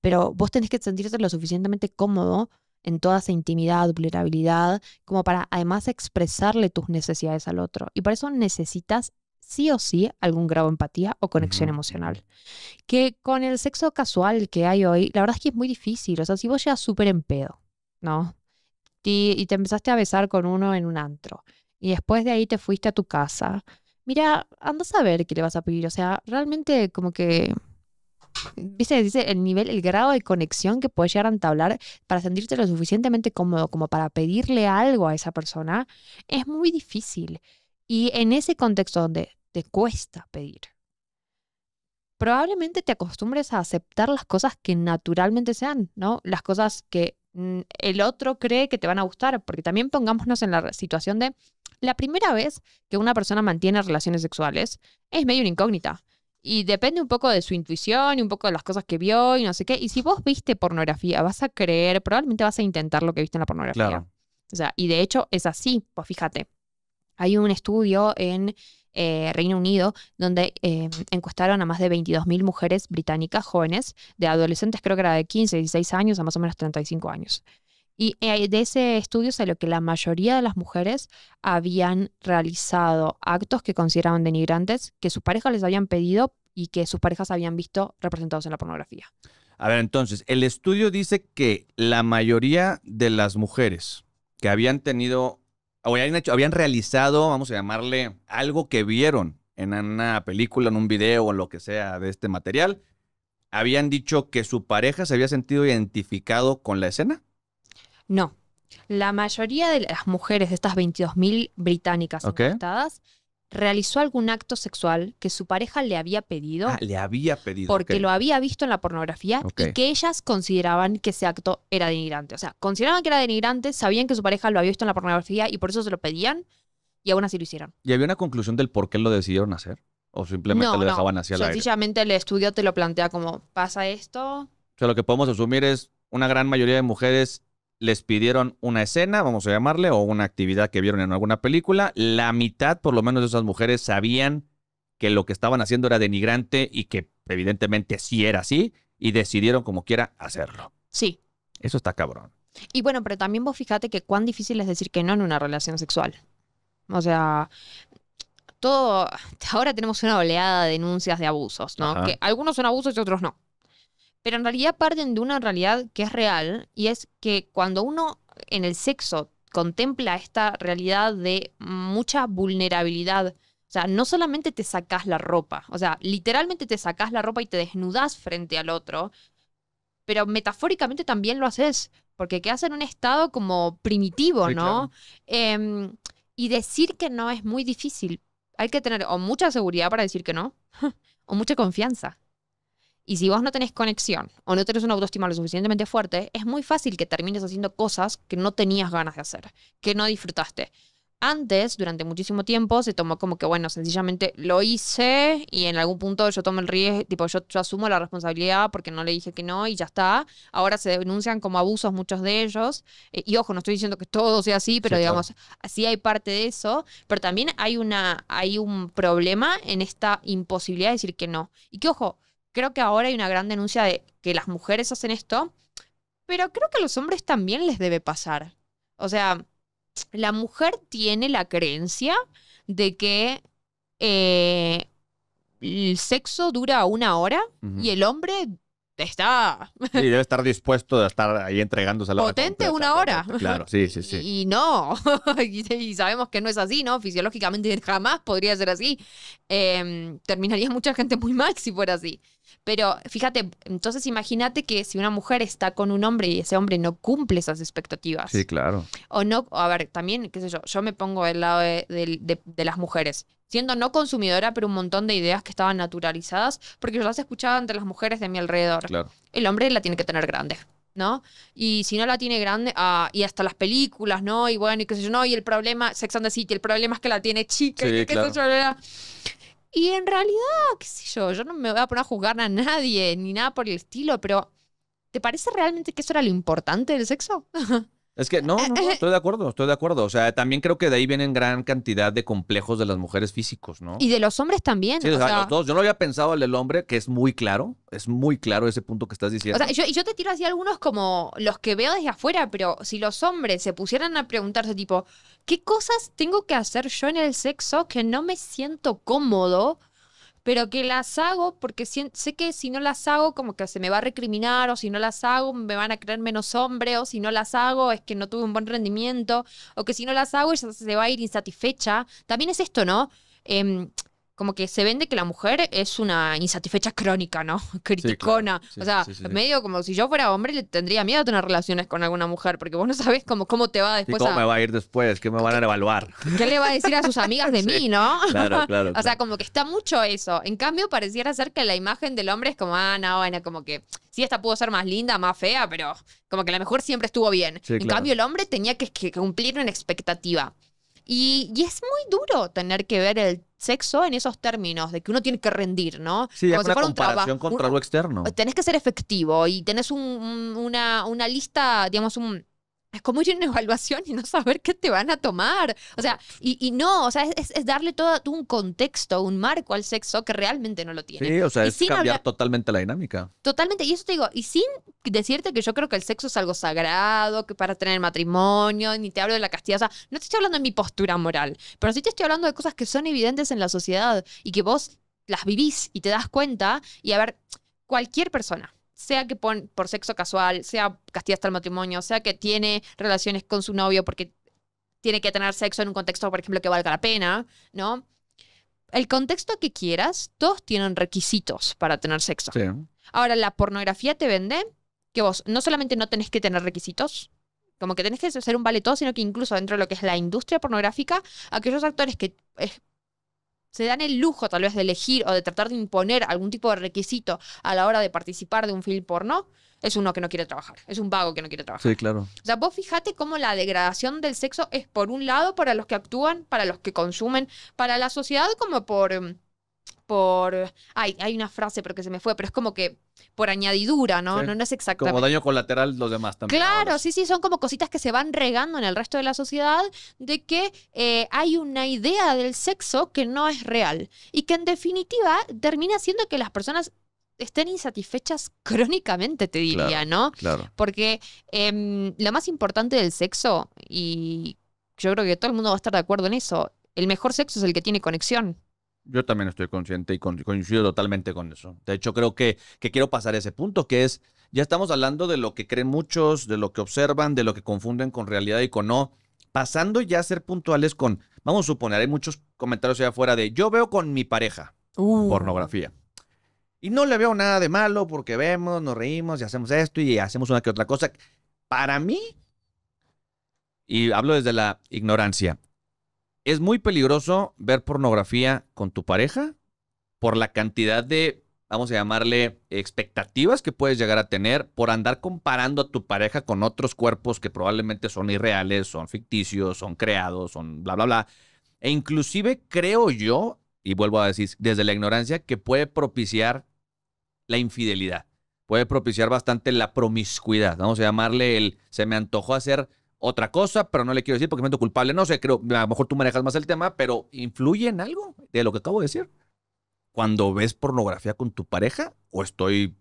pero vos tenés que sentirte lo suficientemente cómodo en toda esa intimidad, vulnerabilidad, como para además expresarle tus necesidades al otro. Y para eso necesitas sí o sí algún grado de empatía o conexión emocional. Que con el sexo casual que hay hoy, la verdad es que es muy difícil. O sea, si vos llegas súper en pedo, ¿no? Y, y, te empezaste a besar con uno en un antro, y después de ahí te fuiste a tu casa, mira, andas a ver qué le vas a pedir. O sea, realmente como que viste, dice el nivel, el grado de conexión que puedes llegar a entablar para sentirte lo suficientemente cómodo como para pedirle algo a esa persona, es muy difícil. Y en ese contexto donde te cuesta pedir, probablemente te acostumbres a aceptar las cosas que naturalmente sean, ¿no? Las cosas que mm, el otro cree que te van a gustar, porque también pongámonos en la situación de la primera vez que una persona mantiene relaciones sexuales es medio una incógnita. Y depende un poco de su intuición y un poco de las cosas que vio y no sé qué. Y si vos viste pornografía, vas a creer, probablemente vas a intentar lo que viste en la pornografía. Claro. O sea, y de hecho es así, pues fíjate. Hay un estudio en eh, Reino Unido donde em, encuestaron a más de 22.000 mujeres británicas jóvenes, de adolescentes creo que era de 15, 16 años a más o menos 35 años. Y eh, de ese estudio salió que la mayoría de las mujeres habían realizado actos que consideraban denigrantes, que sus pareja les habían pedido y que sus parejas habían visto representados en la pornografía. A ver, entonces, el estudio dice que la mayoría de las mujeres que habían tenido o habían, hecho, habían realizado, vamos a llamarle, algo que vieron en una película, en un video o en lo que sea de este material, habían dicho que su pareja se había sentido identificado con la escena. No. La mayoría de las mujeres de estas 22.000 británicas realizó algún acto sexual que su pareja le había pedido. Ah, le había pedido. Porque lo había visto en la pornografía y que ellas consideraban que ese acto era denigrante. O sea, consideraban que era denigrante, sabían que su pareja lo había visto en la pornografía y por eso se lo pedían y aún así lo hicieron. ¿Y había una conclusión del por qué lo decidieron hacer? ¿O simplemente lo dejaban no. hacia Sencillamente el estudio te lo plantea como, pasa esto. O sea, lo que podemos asumir es una gran mayoría de mujeres les pidieron una escena, vamos a llamarle, o una actividad que vieron en alguna película. La mitad, por lo menos, de esas mujeres sabían que lo que estaban haciendo era denigrante y que evidentemente sí era así y decidieron como quiera hacerlo. Sí. Eso está cabrón. Y bueno, pero también vos fíjate que cuán difícil es decir que no en una relación sexual. O sea, todo, ahora tenemos una oleada de denuncias de abusos, ¿no? Que algunos son abusos y otros no pero en realidad parten de una realidad que es real y es que cuando uno en el sexo contempla esta realidad de mucha vulnerabilidad, o sea, no solamente te sacas la ropa, o sea, literalmente te sacas la ropa y te desnudas frente al otro, pero metafóricamente también lo haces, porque quedas en un estado como primitivo, ¿no? Em, y decir que no es muy difícil. Hay que tener o mucha seguridad para decir que no, o mucha confianza. Y si vos no tenés conexión o no tenés una autoestima lo suficientemente fuerte, es muy fácil que termines haciendo cosas que no tenías ganas de hacer, que no disfrutaste. Antes, durante muchísimo tiempo, se tomó como que, bueno, sencillamente lo hice y en algún punto yo tomo el riesgo, tipo, yo, asumo la responsabilidad porque no le dije que no y ya está. Ahora se denuncian como abusos muchos de ellos. Eh, y ojo, no estoy diciendo que todo sea así, pero digamos, así hay parte de eso. Pero también hay, una, hay un problema en esta imposibilidad de decir que no. Y que, ojo, creo que ahora hay una gran denuncia de que las mujeres hacen esto, pero creo que a los hombres también les debe pasar. O sea, la mujer tiene la creencia de que eh, el sexo dura una hora y el hombre está. y debe estar dispuesto a estar ahí entregándose a la Potente una hora. Claro, sí, sí, sí. Y, no. y, sabemos que no es así, ¿no? Fisiológicamente jamás podría ser así. Em, terminaría mucha gente muy mal si fuera así. Pero fíjate, entonces imagínate que si una mujer está con un hombre y ese hombre no cumple esas expectativas. Sí, claro. O no, a ver, también, qué sé yo, yo me pongo del lado de, las mujeres, siendo no consumidora, pero un montón de ideas que estaban naturalizadas, porque yo las escuchaba entre las mujeres de mi alrededor. Claro. El hombre la tiene que tener grande. ¿no? Y si no la tiene grande, ah, y hasta las películas, ¿no? Y bueno, y qué sé yo, no, y el problema, Sex and the City, el problema es que la tiene chica, y qué sé yo, y en realidad, qué sé yo, yo no me voy a poner a juzgar a nadie ni nada por el estilo, pero ¿te parece realmente que eso era lo importante del sexo? Es que no, no, eh, eh. estoy de acuerdo, estoy de acuerdo. O sea, también creo que de ahí vienen gran cantidad de complejos de las mujeres físicos, ¿no? Y de los hombres también. Sí, o, sea, los dos. Yo no había pensado el del hombre, que es muy claro, es muy claro ese punto que estás diciendo. O sea, yo, yo te tiro así algunos como los que veo desde afuera, pero si los hombres se pusieran a preguntarse tipo, ¿qué cosas tengo que hacer yo en el sexo que no me siento cómodo? pero que las hago porque sé que si no las hago como que se me va a recriminar o si no las hago me van a creer menos hombre o si no las hago es que no tuve un buen rendimiento o que si no las hago ella se va a ir insatisfecha. También es esto, ¿no? Em, como que se vende que la mujer es una insatisfecha crónica, ¿no? Criticona. o sea, medio como si yo fuera hombre le tendría miedo a tener relaciones con alguna mujer, porque vos no sabés cómo, cómo te va después. ¿Cómo me va a ir después? ¿Qué me van a evaluar? ¿Qué le va a decir a sus amigas de mí, no? Claro, claro. o sea, como que está mucho eso. En cambio, pareciera ser que la imagen del hombre es como, ah, no, bueno, como que sí, esta pudo ser más linda, más fea, pero como que la mejor siempre estuvo bien. en cambio, el hombre tenía que cumplir una expectativa. Y, y, es muy duro tener que ver el sexo en esos términos, de que uno tiene que rendir, ¿no? Sí, es una comparación contra lo externo. Tenés que ser efectivo y tenés una, una lista, digamos, un es como ir a una evaluación y no saber qué te van a tomar. O sea, y, no, o sea, es, darle todo un contexto, un marco al sexo que realmente no lo tiene. Sí, o sea, es cambiar totalmente la dinámica. Totalmente, y eso te digo, y sin decirte que yo creo que el sexo es algo sagrado, que para tener matrimonio, ni te hablo de la castidad, o sea, no te estoy hablando de mi postura moral, pero sí te estoy hablando de cosas que son evidentes en la sociedad y que vos las vivís y te das cuenta y a ver, cualquier persona sea que por sexo casual, sea castiga hasta el matrimonio, sea que tiene relaciones con su novio porque tiene que tener sexo en un contexto, por ejemplo, que valga la pena, ¿no? El contexto que quieras, todos tienen requisitos para tener sexo. Ahora, la pornografía te vende que vos no solamente no tenés que tener requisitos, como que tenés que ser un vale todo, sino que incluso dentro de lo que es la industria pornográfica, aquellos actores que se dan el lujo tal vez de elegir o de tratar de imponer algún tipo de requisito a la hora de participar de un film porno, es uno que no quiere trabajar, es un vago que no quiere trabajar. Sí, claro. O sea, vos fíjate cómo la degradación del sexo es por un lado para los que actúan, para los que consumen, para la sociedad como por em, por. hay una frase, pero que se me fue, pero es como que por añadidura, ¿no? No, es exactamente. Como daño colateral, los demás también. Claro, sí, sí, son como cositas que se van regando en el resto de la sociedad de que eh, hay una idea del sexo que no es real y que en definitiva termina siendo que las personas estén insatisfechas crónicamente, te diría, ¿no? Claro. Porque em, lo más importante del sexo, y yo creo que todo el mundo va a estar de acuerdo en eso, el mejor sexo es el que tiene conexión. Yo también estoy consciente y coincido totalmente con eso. De hecho, creo que, que quiero pasar a ese punto, que es, ya estamos hablando de lo que creen muchos, de lo que observan, de lo que confunden con realidad y con no. Pasando ya a ser puntuales con, vamos a suponer, hay muchos comentarios allá afuera de, yo veo con mi pareja uh. pornografía. Y no le veo nada de malo porque vemos, nos reímos y hacemos esto y hacemos una que otra cosa. Para mí, y hablo desde la ignorancia, es muy peligroso ver pornografía con tu pareja por la cantidad de, vamos a llamarle, expectativas que puedes llegar a tener por andar comparando a tu pareja con otros cuerpos que probablemente son irreales, son ficticios, son creados, son bla, bla, bla. E inclusive creo yo, y vuelvo a decir, desde la ignorancia, que puede propiciar la infidelidad. Puede propiciar bastante la promiscuidad. Vamos a llamarle el, se me antojó hacer otra cosa, pero no le quiero decir porque me siento culpable. No sé, creo, a lo mejor tú manejas más el tema, pero ¿influye en algo de lo que acabo de decir? Cuando ves pornografía con tu pareja o estoy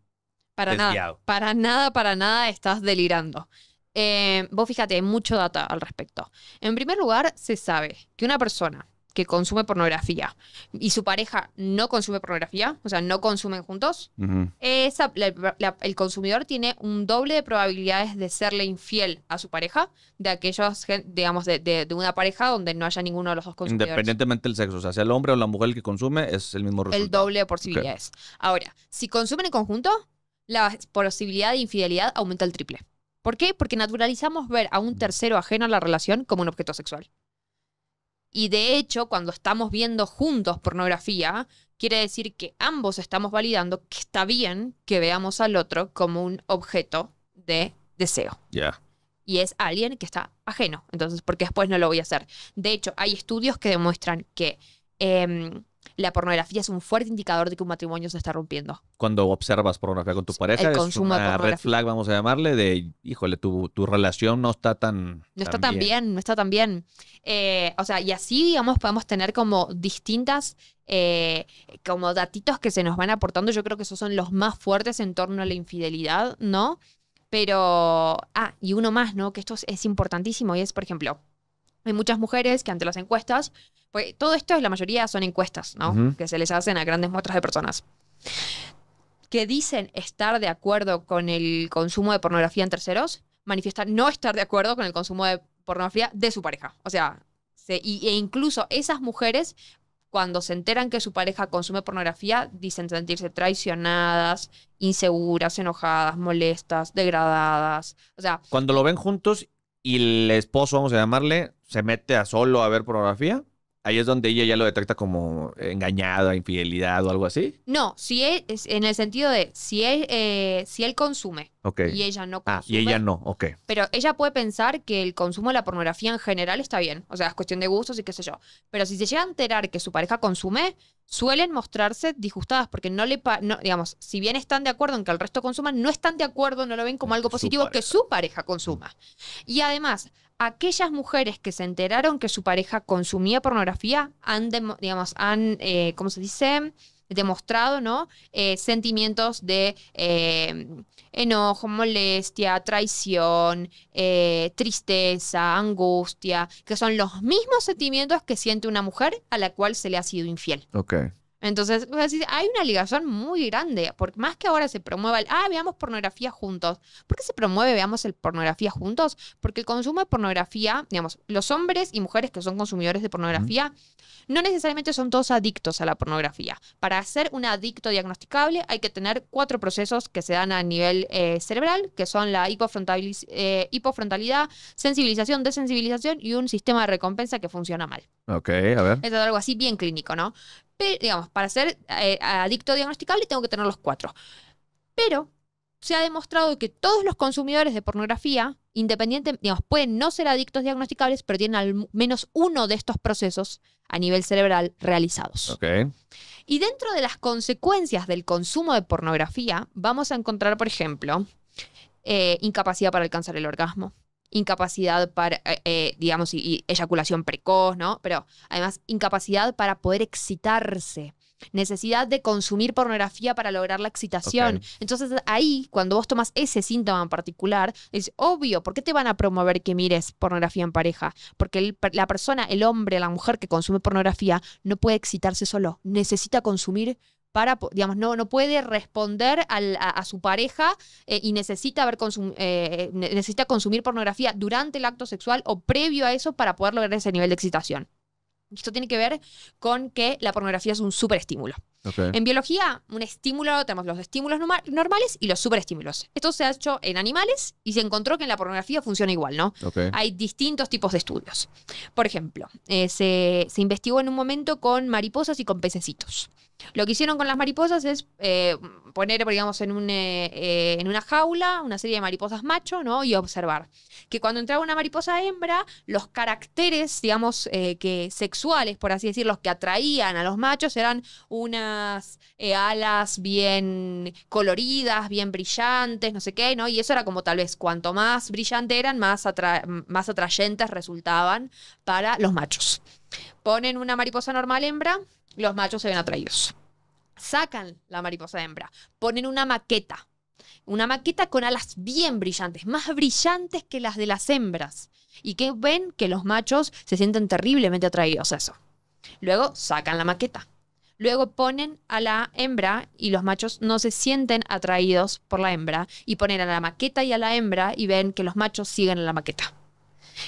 para nada, para nada, para nada estás delirando. Eh, vos fíjate, hay mucho data al respecto. En primer lugar, se sabe que una persona que consume pornografía y su pareja no consume pornografía, o sea, no consumen juntos, el consumidor tiene un doble de probabilidades de serle infiel a su pareja de aquellos, digamos, de, una pareja donde no haya ninguno de los dos consumidores. Independientemente del sexo, o sea, sea el hombre o la mujer que consume, es el mismo resultado. El doble de posibilidades. Ahora, si consumen en conjunto, la posibilidad de infidelidad aumenta el triple. ¿Por qué? Porque naturalizamos ver a un tercero ajeno a la relación como un objeto sexual. Y de hecho, cuando estamos viendo juntos pornografía, quiere decir que ambos estamos validando que está bien que veamos al otro como un objeto de deseo. Y es alguien que está ajeno, entonces, porque después no lo voy a hacer. De hecho, hay estudios que demuestran que eh, la pornografía es un fuerte indicador de que un matrimonio se está rompiendo. Cuando observas pornografía con tu pareja, es una red flag, vamos a llamarle, de, híjole, tu, relación no está tan... No está tan bien. no está tan bien. Eh, o sea, y así, digamos, podemos tener como distintas, eh, como datitos que se nos van aportando. Yo creo que esos son los más fuertes en torno a la infidelidad, ¿no? Pero, ah, y uno más, ¿no? Que esto es importantísimo y es, por ejemplo, hay muchas mujeres que ante las encuestas, pues todo esto es la mayoría son encuestas, ¿no? Que se les hacen a grandes muestras de personas que dicen estar de acuerdo con el consumo de pornografía en terceros, manifiestan no estar de acuerdo con el consumo de pornografía de su pareja. O sea, e incluso esas mujeres, cuando se enteran que su pareja consume pornografía, dicen sentirse traicionadas, inseguras, enojadas, molestas, degradadas. O sea. Cuando lo ven juntos y el esposo, vamos a llamarle, se mete a solo a ver pornografía Ahí es donde ella ya lo detecta como engañada, infidelidad o algo así. No, si e, es, en el sentido de si e, eh, él, si consume y ella no ah, consume. y ella no, ok. Pero ella puede pensar que el consumo de la pornografía en general está bien. O sea, es cuestión de gustos y qué sé yo. Pero si se llega a enterar que su pareja consume, suelen mostrarse disgustadas porque no le. no, digamos, si bien están de acuerdo en que el resto consuma, no están de acuerdo, no lo ven como algo positivo que su pareja consuma. Y además, aquellas mujeres que se enteraron que su pareja consumía pornografía han, digamos, han, eh, se dice? demostrado, ¿no? Eh, sentimientos de eh, enojo, molestia, traición, tristeza, angustia, que son los mismos sentimientos que siente una mujer a la cual se le ha sido infiel. Ok. Entonces, hay una ligación muy grande, porque más que ahora se promueva el, ah, veamos pornografía juntos. ¿Por qué se promueve, veamos el pornografía juntos? Porque el consumo de pornografía, digamos, los hombres y mujeres que son consumidores de pornografía, no necesariamente son todos adictos a la pornografía. Para ser un adicto diagnosticable hay que tener cuatro procesos que se dan a nivel eh, cerebral, que son la eh, hipofrontalidad, sensibilización, desensibilización y un sistema de recompensa que funciona mal. Ok, a ver. es algo así bien clínico, ¿no? digamos, para ser eh, adicto diagnosticable tengo que tener los cuatro. Pero se ha demostrado que todos los consumidores de pornografía, independiente, digamos, pueden no ser adictos diagnosticables, pero tienen al menos uno de estos procesos a nivel cerebral realizados. Y dentro de las consecuencias del consumo de pornografía, vamos a encontrar, por ejemplo, eh, incapacidad para alcanzar el orgasmo, incapacidad para, eh, eh, digamos, y, eyaculación precoz, ¿no? Pero además, incapacidad para poder excitarse. Necesidad de consumir pornografía para lograr la excitación. Entonces ahí, cuando vos tomas ese síntoma en particular, es obvio, ¿por qué te van a promover que mires pornografía en pareja? Porque la persona, el hombre, la mujer que consume pornografía, no puede excitarse solo, necesita consumir digamos, no, no puede responder a, su pareja eh, y necesita, eh, necesita consumir pornografía durante el acto sexual o previo a eso para poder lograr ese nivel de excitación. Esto tiene que ver con que la pornografía es un superestímulo. En biología, un estímulo, tenemos los estímulos normales y los superestímulos. Esto se ha hecho en animales y se encontró que en la pornografía funciona igual, ¿no? Hay distintos tipos de estudios. Por ejemplo, eh, se, se investigó en un momento con mariposas y con pececitos. Lo que hicieron con las mariposas es eh, poner, digamos, en, eh, eh, en una jaula una serie de mariposas macho, ¿no? Y observar que cuando entraba una mariposa hembra, los caracteres, digamos, que sexuales, por así decirlo, que atraían a los machos eran unas alas bien coloridas, bien brillantes, no sé qué, ¿no? Y eso era como tal vez cuanto más brillante eran, más, más atrayentes resultaban para los machos. Ponen una mariposa normal hembra los machos se ven atraídos. Sacan la mariposa hembra, ponen una maqueta, una maqueta con alas bien brillantes, más brillantes que las de las hembras. Y que ven que los machos se sienten terriblemente atraídos a eso. Luego sacan la maqueta. Luego ponen a la hembra y los machos no se sienten atraídos por la hembra. Y ponen a la maqueta y a la hembra y ven que los machos siguen en la maqueta.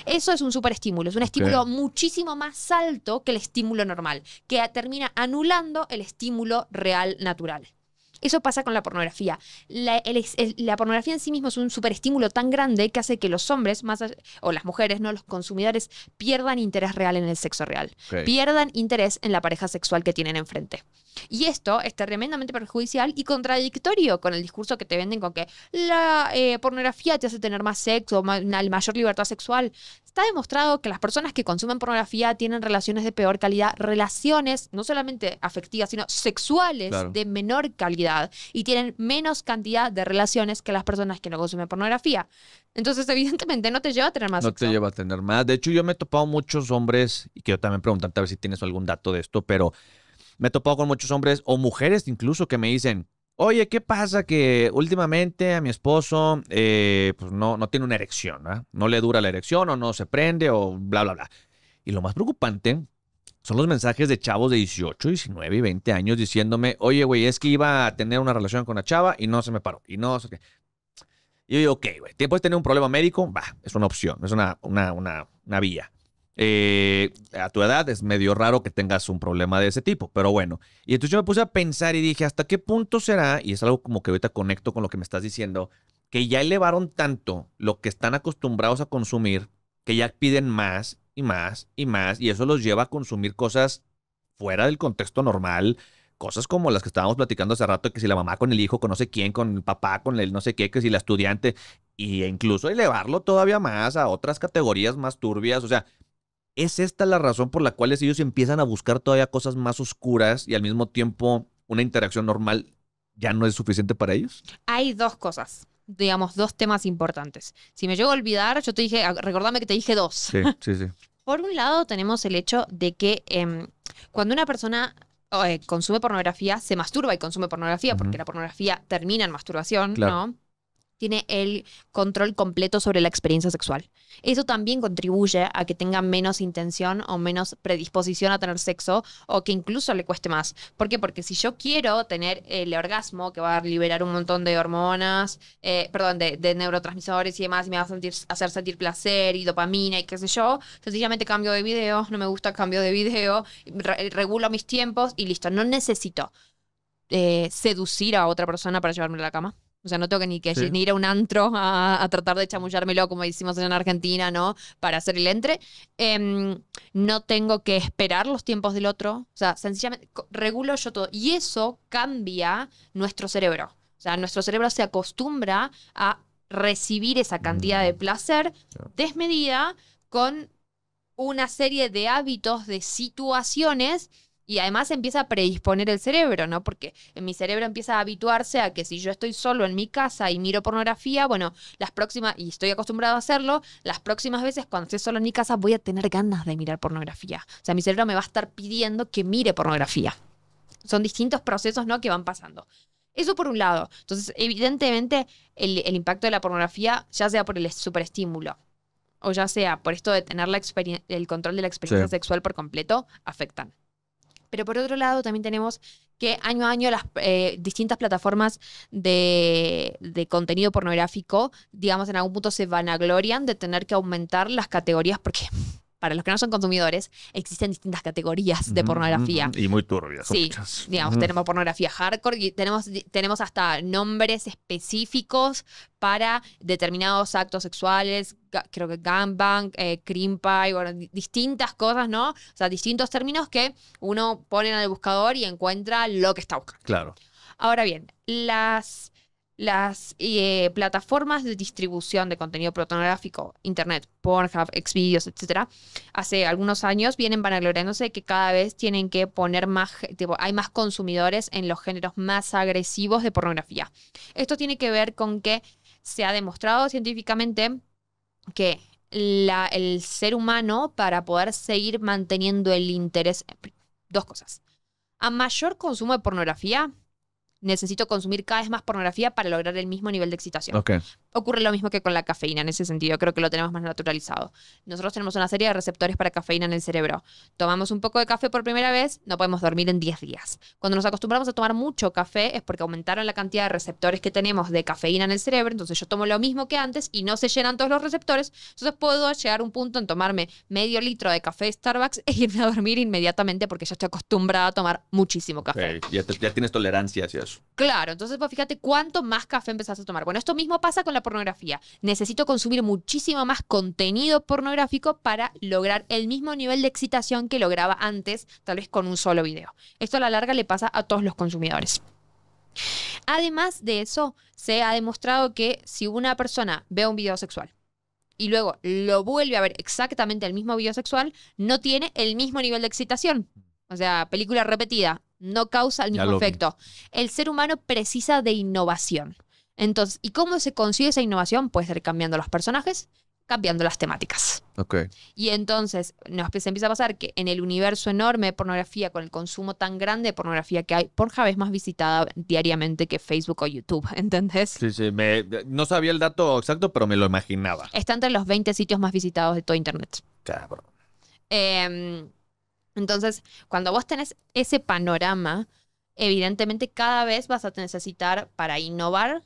Eso es un superestímulo, es un estímulo muchísimo más alto que el estímulo normal, que termina anulando el estímulo real natural. Eso pasa con la pornografía. La, pornografía en sí misma es un superestímulo tan grande que hace que los hombres más, o las mujeres, no los consumidores, pierdan interés real en el sexo real. Pierdan interés en la pareja sexual que tienen enfrente. Y esto es tremendamente perjudicial y contradictorio con el discurso que te venden con que la eh, pornografía te hace tener más sexo, mayor libertad sexual. Está demostrado que las personas que consumen pornografía tienen relaciones de peor calidad, relaciones no solamente afectivas, sino sexuales de menor calidad y tienen menos cantidad de relaciones que las personas que no consumen pornografía. Entonces, evidentemente, no te lleva a tener más. No te lleva a tener más. De hecho, yo me he topado muchos hombres, y quiero también preguntarte a ver si tienes algún dato de esto, pero me he topado con muchos hombres o mujeres incluso que me dicen, Oye, ¿qué pasa? Que últimamente a mi esposo eh, pues no, no tiene una erección, no le dura la erección o no se prende o bla, bla, bla. Y lo más preocupante son los mensajes de chavos de 18, 19 y 20 años diciéndome, oye, güey, es que iba a tener una relación con la chava y no se me paró. Y no sé qué. Y yo digo, ok, güey, puedes tener un problema médico, va, es una opción, es una vía. Eh, a tu edad es medio raro que tengas un problema de ese tipo, pero bueno. Y entonces yo me puse a pensar y dije, ¿hasta qué punto será? Y es algo como que ahorita conecto con lo que me estás diciendo, que ya elevaron tanto lo que están acostumbrados a consumir, que ya piden más y más y más, y eso los lleva a consumir cosas fuera del contexto normal, cosas como las que estábamos platicando hace rato, que si la mamá con el hijo, con no sé quién, con el papá, con el no sé qué, que si la estudiante, e incluso elevarlo todavía más a otras categorías más turbias, o sea, es esta la razón por la cual ellos empiezan a buscar todavía cosas más oscuras y al mismo tiempo una interacción normal ya no es suficiente para ellos. Hay dos cosas digamos, dos temas importantes. Si me llego a olvidar, yo te dije, ah, recordame que te dije dos. Sí, sí, sí. Por un lado, tenemos el hecho de que em, cuando una persona eh, consume pornografía, se masturba y consume pornografía, porque la pornografía termina en masturbación, ¿no? tiene el control completo sobre la experiencia sexual. Eso también contribuye a que tenga menos intención o menos predisposición a tener sexo o que incluso le cueste más. ¿Por qué? Porque si yo quiero tener el orgasmo, que va a liberar un montón de hormonas, eh, perdón, de, neurotransmisores y demás, y me va a sentir, hacer sentir placer y dopamina y qué sé yo, sencillamente cambio de video, no me gusta cambio de video, regulo mis tiempos y listo. No necesito eh, seducir a otra persona para llevarme a la cama. O sea, no tengo que ni que ir a un antro a, tratar de chamullármelo como hicimos en Argentina, ¿no? Para hacer el entre. Em, no tengo que esperar los tiempos del otro. O sea, sencillamente regulo yo todo. Y eso cambia nuestro cerebro. O sea, nuestro cerebro se acostumbra a recibir esa cantidad de mm. placer desmedida con una serie de hábitos, de situaciones y además empieza a predisponer el cerebro, ¿no? Porque en mi cerebro empieza a habituarse a que si yo estoy solo en mi casa y miro pornografía, bueno, las próximas, y estoy acostumbrado a hacerlo, las próximas veces cuando esté solo en mi casa voy a tener ganas de mirar pornografía. O sea, mi cerebro me va a estar pidiendo que mire pornografía. Son distintos procesos, ¿no? Que van pasando. Eso por un lado. Entonces, evidentemente, el, impacto de la pornografía, ya sea por el superestímulo o ya sea por esto de tener la el control de la experiencia sexual por completo, afectan. Pero por otro lado, también tenemos que año a año las eh, distintas plataformas de, de, contenido pornográfico, digamos, en algún punto se vanaglorian de tener que aumentar las categorías porque para los que no son consumidores, existen distintas categorías de pornografía. Y muy turbias. Sí, digamos, tenemos pornografía hardcore y tenemos, tenemos hasta nombres específicos para determinados actos sexuales, creo que gangbang, eh, distintas cosas, ¿no? O sea, distintos términos que uno pone en el buscador y encuentra lo que está buscando. Claro. Ahora bien, las las eh, plataformas de distribución de contenido pornográfico, Internet, Pornhub, Xvideos, etc., hace algunos años vienen vanagloriándose que cada vez tienen que poner más, hay más consumidores en los géneros más agresivos de pornografía. Esto tiene que ver con que se ha demostrado científicamente que el ser humano, para poder seguir manteniendo el interés, dos cosas. A mayor consumo de pornografía, necesito consumir cada vez más pornografía para lograr el mismo nivel de excitación. Ocurre lo mismo que con la cafeína en ese sentido, creo que lo tenemos más naturalizado. Nosotros tenemos una serie de receptores para cafeína en el cerebro. Tomamos un poco de café por primera vez, no podemos dormir en 10 días. Cuando nos acostumbramos a tomar mucho café es porque aumentaron la cantidad de receptores que tenemos de cafeína en el cerebro, entonces yo tomo lo mismo que antes y no se llenan todos los receptores, entonces puedo llegar a un punto en tomarme medio litro de café Starbucks e irme a dormir inmediatamente porque ya estoy acostumbrada a tomar muchísimo café. Ya, ya, tienes tolerancia hacia Claro, entonces pues fíjate cuánto más café empezaste a tomar. Bueno, esto mismo pasa con la pornografía. Necesito consumir muchísimo más contenido pornográfico para lograr el mismo nivel de excitación que lograba antes, tal vez con un solo video. Esto a la larga le pasa a todos los consumidores. Además de eso, se ha demostrado que si una persona ve un video sexual y luego lo vuelve a ver exactamente el mismo video sexual, no tiene el mismo nivel de excitación. O sea, película repetida, no causa el mismo efecto. El ser humano precisa de innovación. Entonces, ¿y cómo se consigue esa innovación? Puede ser cambiando los personajes, cambiando las temáticas. Okay. Y entonces nos empieza a pasar que en el universo enorme de pornografía, con el consumo tan grande de pornografía que hay, porja es más visitada diariamente que Facebook o YouTube, ¿entendés? Sí, sí, no sabía el dato exacto, pero me lo imaginaba. Está entre los 20 sitios más visitados de todo Internet. Cabrón. Em, entonces, cuando vos tenés ese panorama, evidentemente cada vez vas a necesitar para innovar,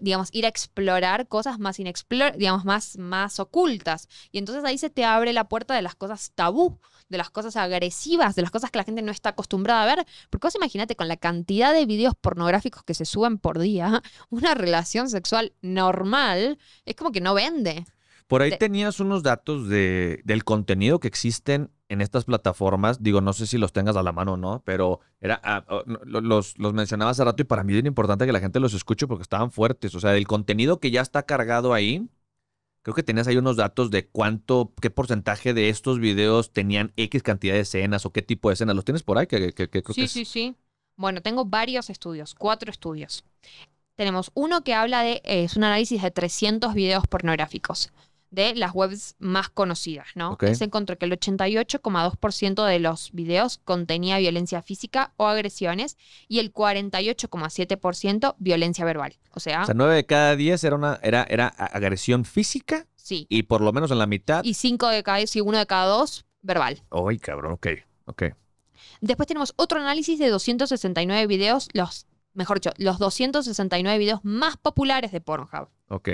digamos, ir a explorar cosas más inexplor digamos, más, más ocultas. Y entonces ahí se te abre la puerta de las cosas tabú, de las cosas agresivas, de las cosas que la gente no está acostumbrada a ver. Porque vos imagínate, con la cantidad de videos pornográficos que se suben por día, una relación sexual normal es como que no vende. Por ahí tenías unos datos de, del contenido que existen en estas plataformas. Digo, no sé si los tengas a la mano o no, pero era, ah, oh, los, los mencionaba hace rato y para mí era importante que la gente los escuche porque estaban fuertes. O sea, del contenido que ya está cargado ahí, creo que tenías ahí unos datos de cuánto, qué porcentaje de estos videos tenían X cantidad de escenas o qué tipo de escenas. ¿Los tienes por ahí? Que, sí, sí, sí. Bueno, tengo varios estudios, cuatro estudios. Tenemos uno que habla de, es un análisis de 300 videos pornográficos de las webs más conocidas, ¿no? Se encontró que el 88,2% de los videos contenía violencia física o agresiones y el 48,7% violencia verbal. O sea, o sea, 9 de cada 10 era una era era agresión física. Sí. Y por lo menos en la mitad. Y 5 de cada y uno de cada 2 verbal. Ay, cabrón, ok, ok. Después tenemos otro análisis de 269 videos, los mejor dicho, los 269 videos más populares de Pornhub. Ok.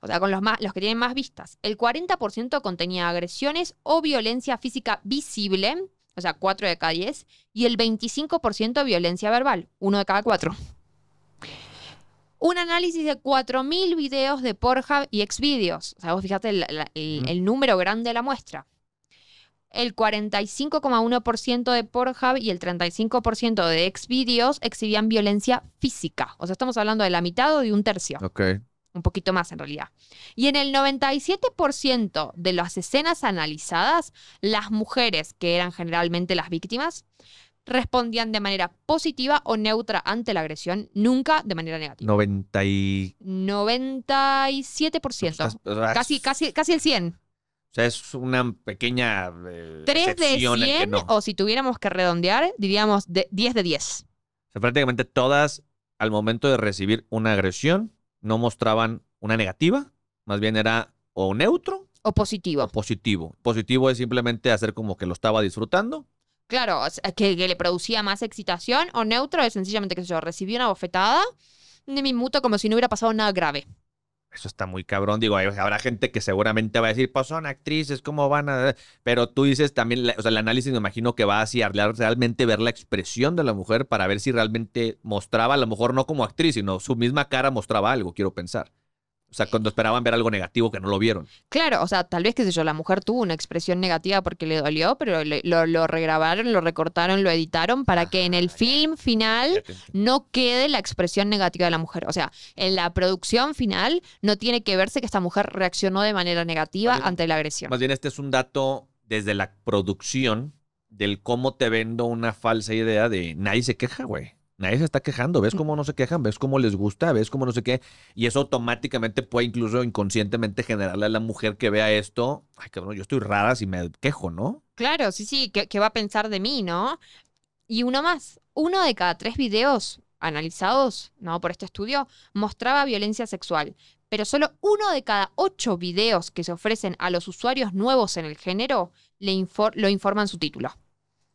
O sea, con los, más, los que tienen más vistas. El 40% contenía agresiones o violencia física visible, o sea, 4 de cada 10, y el 25% violencia verbal, 1 de cada 4. Un análisis de 4.000 videos de Pornhub y exvideos. O sea, vos fijate el, número grande de la muestra el 45,1% de Pornhub y el 35% de Xvideos exhibían violencia física. O sea, estamos hablando de la mitad o de un tercio. Ok un poquito más en realidad. Y en el 97% de las escenas analizadas, las mujeres, que eran generalmente las víctimas, respondían de manera positiva o neutra ante la agresión, nunca de manera negativa. 90 97%. Casi, casi, casi el 100. O sea, es una pequeña... Eh, de 100, o si tuviéramos que redondear, diríamos 10 de 10. O sea, prácticamente todas, al momento de recibir una agresión, no mostraban una negativa, más bien era o neutro. O positivo. positivo. Positivo es simplemente hacer como que lo estaba disfrutando. Claro, que, le producía más excitación. O neutro es sencillamente, que yo, recibí una bofetada, de mi muto como si no hubiera pasado nada grave. Eso está muy cabrón. Digo, habrá gente que seguramente va a decir, pues son actrices, ¿cómo van a...? Pero tú dices también, o sea, el análisis me imagino que va hacia realmente ver la expresión de la mujer para ver si realmente mostraba, a lo mejor no como actriz, sino su misma cara mostraba algo, quiero pensar. O sea, cuando esperaban ver algo negativo que no lo vieron. Claro, o sea, tal vez, qué sé yo, la mujer tuvo una expresión negativa porque le dolió, pero lo, regrabaron, lo recortaron, lo editaron para que en el ah, film final no quede la expresión negativa de la mujer. O sea, en la producción final no tiene que verse que esta mujer reaccionó de manera negativa ante la agresión. Más bien, este es un dato desde la producción del cómo te vendo una falsa idea de nadie se queja, güey. Nadie se está quejando, ves mm. cómo no se quejan, ves cómo les gusta, ves cómo no sé qué, y eso automáticamente puede incluso inconscientemente generarle a la mujer que vea esto, ay bueno yo estoy rara si me quejo, ¿no? Claro, sí, sí, ¿Qué va a pensar de mí, ¿no? Y uno más, uno de cada tres videos analizados ¿no? por este estudio mostraba violencia sexual, pero solo uno de cada ocho videos que se ofrecen a los usuarios nuevos en el género le lo informan su título.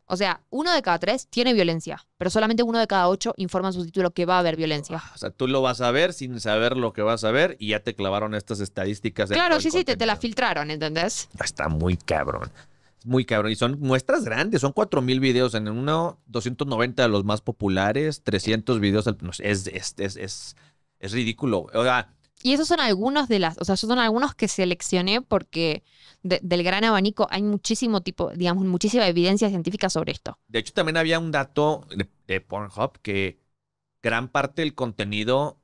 O sea, uno de cada tres tiene violencia, pero solamente uno de cada ocho informa en su título que va a haber violencia. Ah, o sea, tú lo vas a ver sin saber lo que vas a ver y ya te clavaron estas estadísticas. claro, sí, sí, te, la filtraron, ¿entendés? Está muy cabrón. Muy cabrón. Y son muestras grandes, son 4.000 videos. En uno, 290 de los más populares, 300 videos. Al, es, es, es, es, es ridículo. O sea, y esos son algunos de las, o sea, son algunos que seleccioné porque del gran abanico hay muchísimo tipo, digamos, muchísima evidencia científica sobre esto. De hecho, también había un dato de Pornhub que gran parte del contenido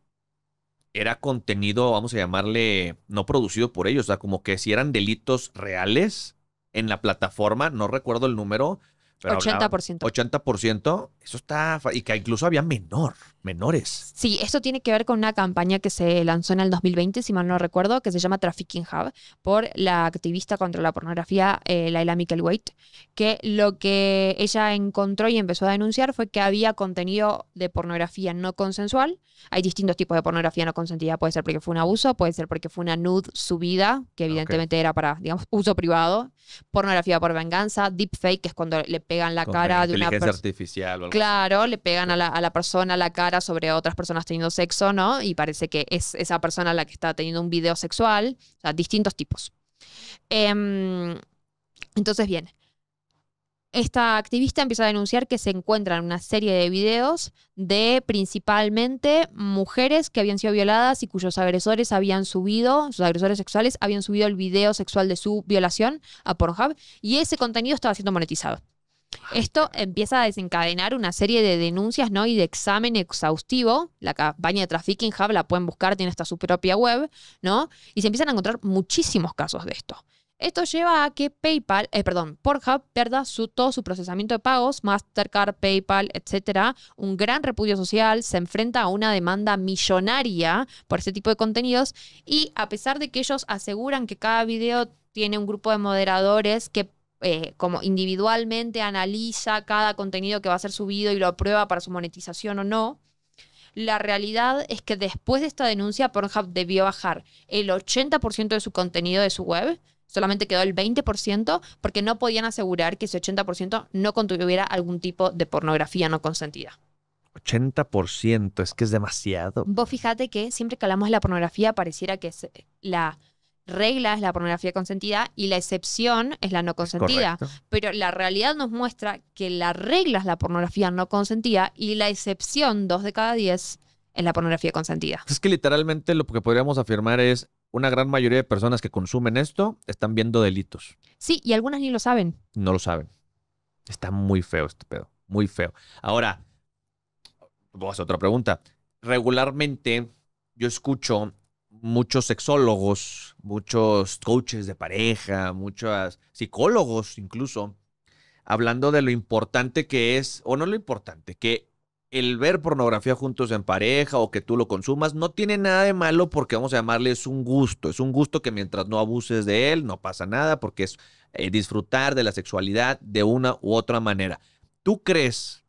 era contenido, vamos a llamarle, no producido por ellos, o sea, como que si eran delitos reales en la plataforma, no recuerdo el número, 80%. 80%, eso está, y que incluso había menor, menores. Sí, esto tiene que ver con una campaña que se lanzó en el 2020, si mal no recuerdo, que se llama Trafficking Hub, por la activista contra la pornografía, eh, Laila Michael waite que lo que ella encontró y empezó a denunciar fue que había contenido de pornografía no consensual. Hay distintos tipos de pornografía no consentida, puede ser porque fue un abuso, puede ser porque fue una nude subida, que ah, evidentemente era para, digamos, uso privado, pornografía por venganza, deepfake, que es cuando le la cara de una artificial Claro, le pegan a la, a la, persona la cara sobre otras personas teniendo sexo, ¿no? Y parece que es esa persona la que está teniendo un video sexual. O sea, distintos tipos. Em, entonces, bien. Esta activista empieza a denunciar que se encuentran una serie de videos de principalmente mujeres que habían sido violadas y cuyos agresores habían subido, sus agresores sexuales habían subido el video sexual de su violación a Pornhub y ese contenido estaba siendo monetizado. Esto empieza a desencadenar una serie de denuncias ¿no? y de examen exhaustivo. La campaña de Trafficking Hub la pueden buscar, tiene hasta su propia web, ¿no? Y se empiezan a encontrar muchísimos casos de esto. Esto lleva a que PayPal, eh, perdón, Pornhub pierda su, todo su procesamiento de pagos, Mastercard, PayPal, etc. Un gran repudio social, se enfrenta a una demanda millonaria por este tipo de contenidos y a pesar de que ellos aseguran que cada video tiene un grupo de moderadores que eh, como individualmente analiza cada contenido que va a ser subido y lo aprueba para su monetización o no. La realidad es que después de esta denuncia, Pornhub debió bajar el 80% de su contenido de su web, solamente quedó el 20% porque no podían asegurar que ese 80% no contuviera algún tipo de pornografía no consentida. 80%, es que es demasiado. Vos fíjate que siempre que hablamos de la pornografía pareciera que es la regla es la pornografía consentida y la excepción es la no consentida. Pero la realidad nos muestra que la regla es la pornografía no consentida y la excepción, dos de cada diez, es la pornografía consentida. Es que literalmente lo que podríamos afirmar es una gran mayoría de personas que consumen esto están viendo delitos. Sí, y algunas ni lo saben. No lo saben. Está muy feo este pedo, muy feo. Ahora, vos otra pregunta. Regularmente yo escucho muchos sexólogos, muchos coaches de pareja, muchos psicólogos incluso, hablando de lo importante que es, o no lo importante, que el ver pornografía juntos en pareja o que tú lo consumas no tiene nada de malo porque vamos a llamarle es un gusto, es un gusto que mientras no abuses de él no pasa nada porque es eh, disfrutar de la sexualidad de una u otra manera. ¿Tú crees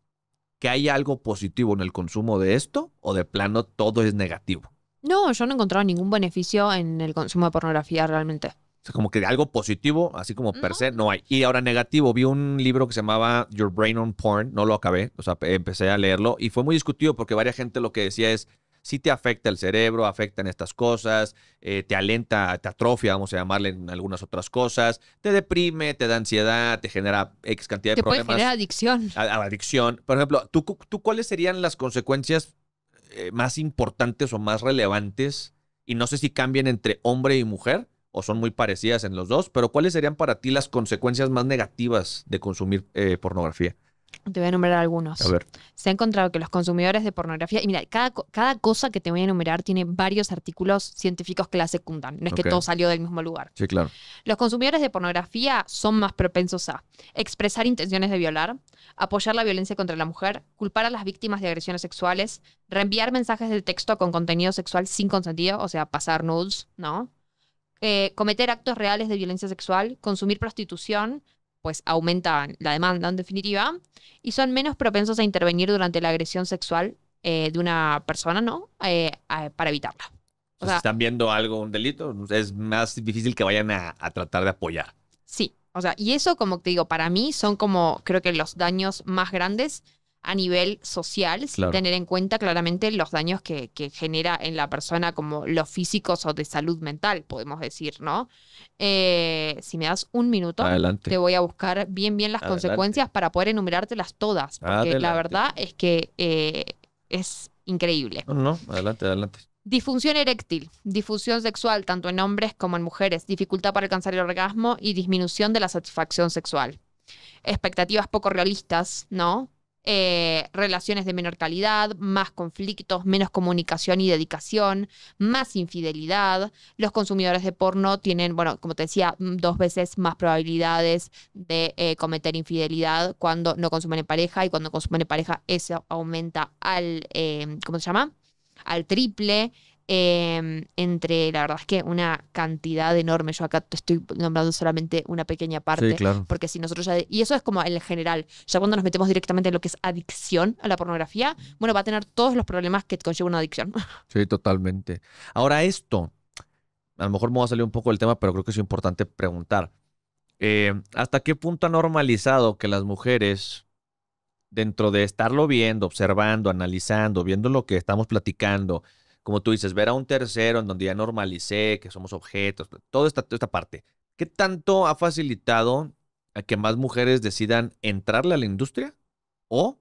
que hay algo positivo en el consumo de esto o de plano todo es negativo? No, yo no he encontrado ningún beneficio en el consumo de pornografía realmente. O sea, como que de algo positivo, así como per se, no hay. Y ahora negativo, vi un libro que se llamaba Your Brain on Porn, no lo acabé, o sea, empecé a leerlo y fue muy discutido porque varias gente lo que decía es, sí te afecta el cerebro, afectan estas cosas, eh, te alenta, te atrofia, vamos a llamarle en algunas otras cosas, te deprime, te da ansiedad, te genera X cantidad de problemas. Te puede generar adicción. A, adicción. Por ejemplo, ¿tú, ¿tú cuáles serían las consecuencias eh, más importantes o más relevantes? Y no sé si cambian entre hombre y mujer o son muy parecidas en los dos, pero ¿cuáles serían para ti las consecuencias más negativas de consumir eh, pornografía? Te voy a enumerar algunos. Se ha encontrado que los consumidores de pornografía, y mira, cada, cosa que te voy a enumerar tiene varios artículos científicos que la secundan. No es que todo salió del mismo lugar. Sí, claro. Los consumidores de pornografía son más propensos a expresar intenciones de violar, apoyar la violencia contra la mujer, culpar a las víctimas de agresiones sexuales, reenviar mensajes de texto con contenido sexual sin consentido, o sea, pasar nudes, ¿no? Eh, cometer actos reales de violencia sexual, consumir prostitución, pues aumentan la demanda en definitiva y son menos propensos a intervenir durante la agresión sexual eh, de una persona, ¿no? Eh, para evitarla. si están viendo algo, un delito, es más difícil que vayan a, a tratar de apoyar. Sí, o sea, y eso, como te digo, para mí son como, creo que los daños más grandes a nivel social, sin tener en cuenta claramente los daños que, genera en la persona, como los físicos o de salud mental, podemos decir, ¿no? Eh, si me das un minuto, te voy a buscar bien, bien las consecuencias para poder enumerártelas todas, porque la verdad es que eh, es increíble. No, no, adelante, adelante. Disfunción eréctil, difusión sexual tanto en hombres como en mujeres, dificultad para alcanzar el orgasmo y disminución de la satisfacción sexual. Expectativas poco realistas, ¿no? eh, relaciones de menor calidad, más conflictos, menos comunicación y dedicación, más infidelidad. Los consumidores de porno tienen, bueno, como te decía, mm, dos veces más probabilidades de eh, cometer infidelidad cuando no consumen en pareja y cuando consumen en pareja eso aumenta al, em, ¿cómo se llama? Al triple. Em, entre, la verdad es que una cantidad enorme, yo acá te estoy nombrando solamente una pequeña parte, porque si nosotros ya, y eso es como en general, ya cuando nos metemos directamente en lo que es adicción a la pornografía, bueno, va a tener todos los problemas que conlleva una adicción. Sí, totalmente. Ahora esto, a lo mejor me va a salir un poco del tema, pero creo que es importante preguntar, eh, ¿hasta qué punto ha normalizado que las mujeres dentro de estarlo viendo, observando, analizando, viendo lo que estamos platicando, como tú dices, ver a un tercero en donde ya normalicé que somos objetos, toda esta, esta parte, ¿qué tanto ha facilitado a que más mujeres decidan entrarle a la industria o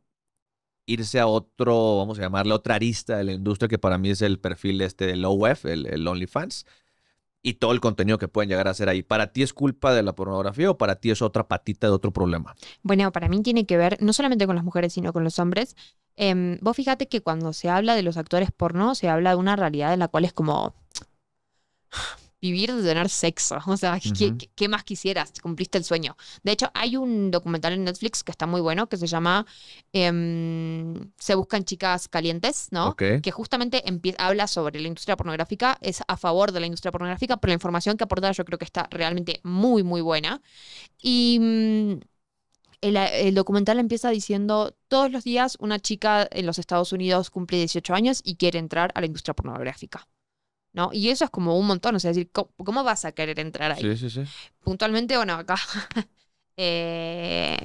irse a otro, vamos a llamarle otra arista de la industria que para mí es el perfil este Low Web, el, el OnlyFans, y todo el contenido que pueden llegar a hacer ahí. ¿Para ti es culpa de la pornografía o para ti es otra patita de otro problema? Bueno, para mí tiene que ver no solamente con las mujeres, sino con los hombres. Em, vos fíjate que cuando se habla de los actores porno, se habla de una realidad en la cual es como vivir de tener sexo. O sea, ¿qué, más quisieras? Cumpliste el sueño. De hecho, hay un documental en Netflix que está muy bueno que se llama em, Se buscan chicas calientes, ¿no? Que justamente habla sobre la industria pornográfica, es a favor de la industria pornográfica, pero la información que aporta yo creo que está realmente muy, muy buena. Y mm, el, documental empieza diciendo, todos los días una chica en los Estados Unidos cumple 18 años y quiere entrar a la industria pornográfica. ¿No? Y eso es como un montón, o sea, decir, ¿cómo, vas a querer entrar ahí? Sí, sí, sí. Puntualmente, bueno, acá eh,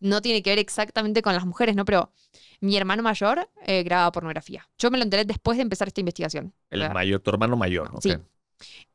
no tiene que ver exactamente con las mujeres, ¿no? Pero mi hermano mayor eh, graba pornografía. Yo me lo enteré después de empezar esta investigación. El mayor, tu hermano mayor, ok. Sí.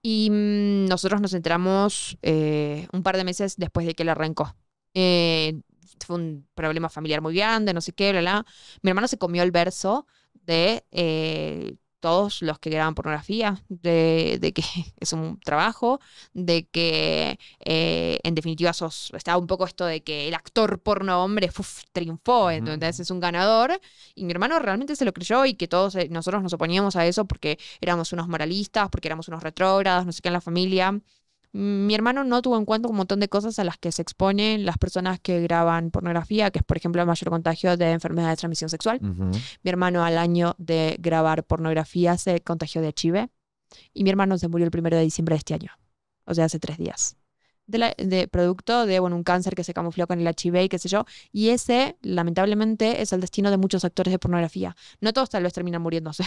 Y mm, nosotros nos enteramos eh, un par de meses después de que le arrancó. Eh, fue un problema familiar muy grande, no sé qué, bla, bla. Mi hermano se comió el verso de eh, todos los que graban pornografía, de, que es un trabajo, de que eh, en definitiva estaba estaba un poco esto de que el actor porno hombre triunfó, entonces es un ganador, y mi hermano realmente se lo creyó y que todos eh, nosotros nos oponíamos a eso porque éramos unos moralistas, porque éramos unos retrógrados, no sé qué en la familia. Mi hermano no tuvo en cuenta un montón de cosas a las que se exponen las personas que graban pornografía, que es, por ejemplo, el mayor contagio de enfermedades de transmisión sexual. Mi hermano al año de grabar pornografía se contagió de HIV y mi hermano se murió el primero de diciembre de este año, o sea, hace tres días. De, producto de bueno, un cáncer que se camufló con el HIV y qué sé yo. Y ese, lamentablemente, es el destino de muchos actores de pornografía. No todos tal vez terminan muriéndose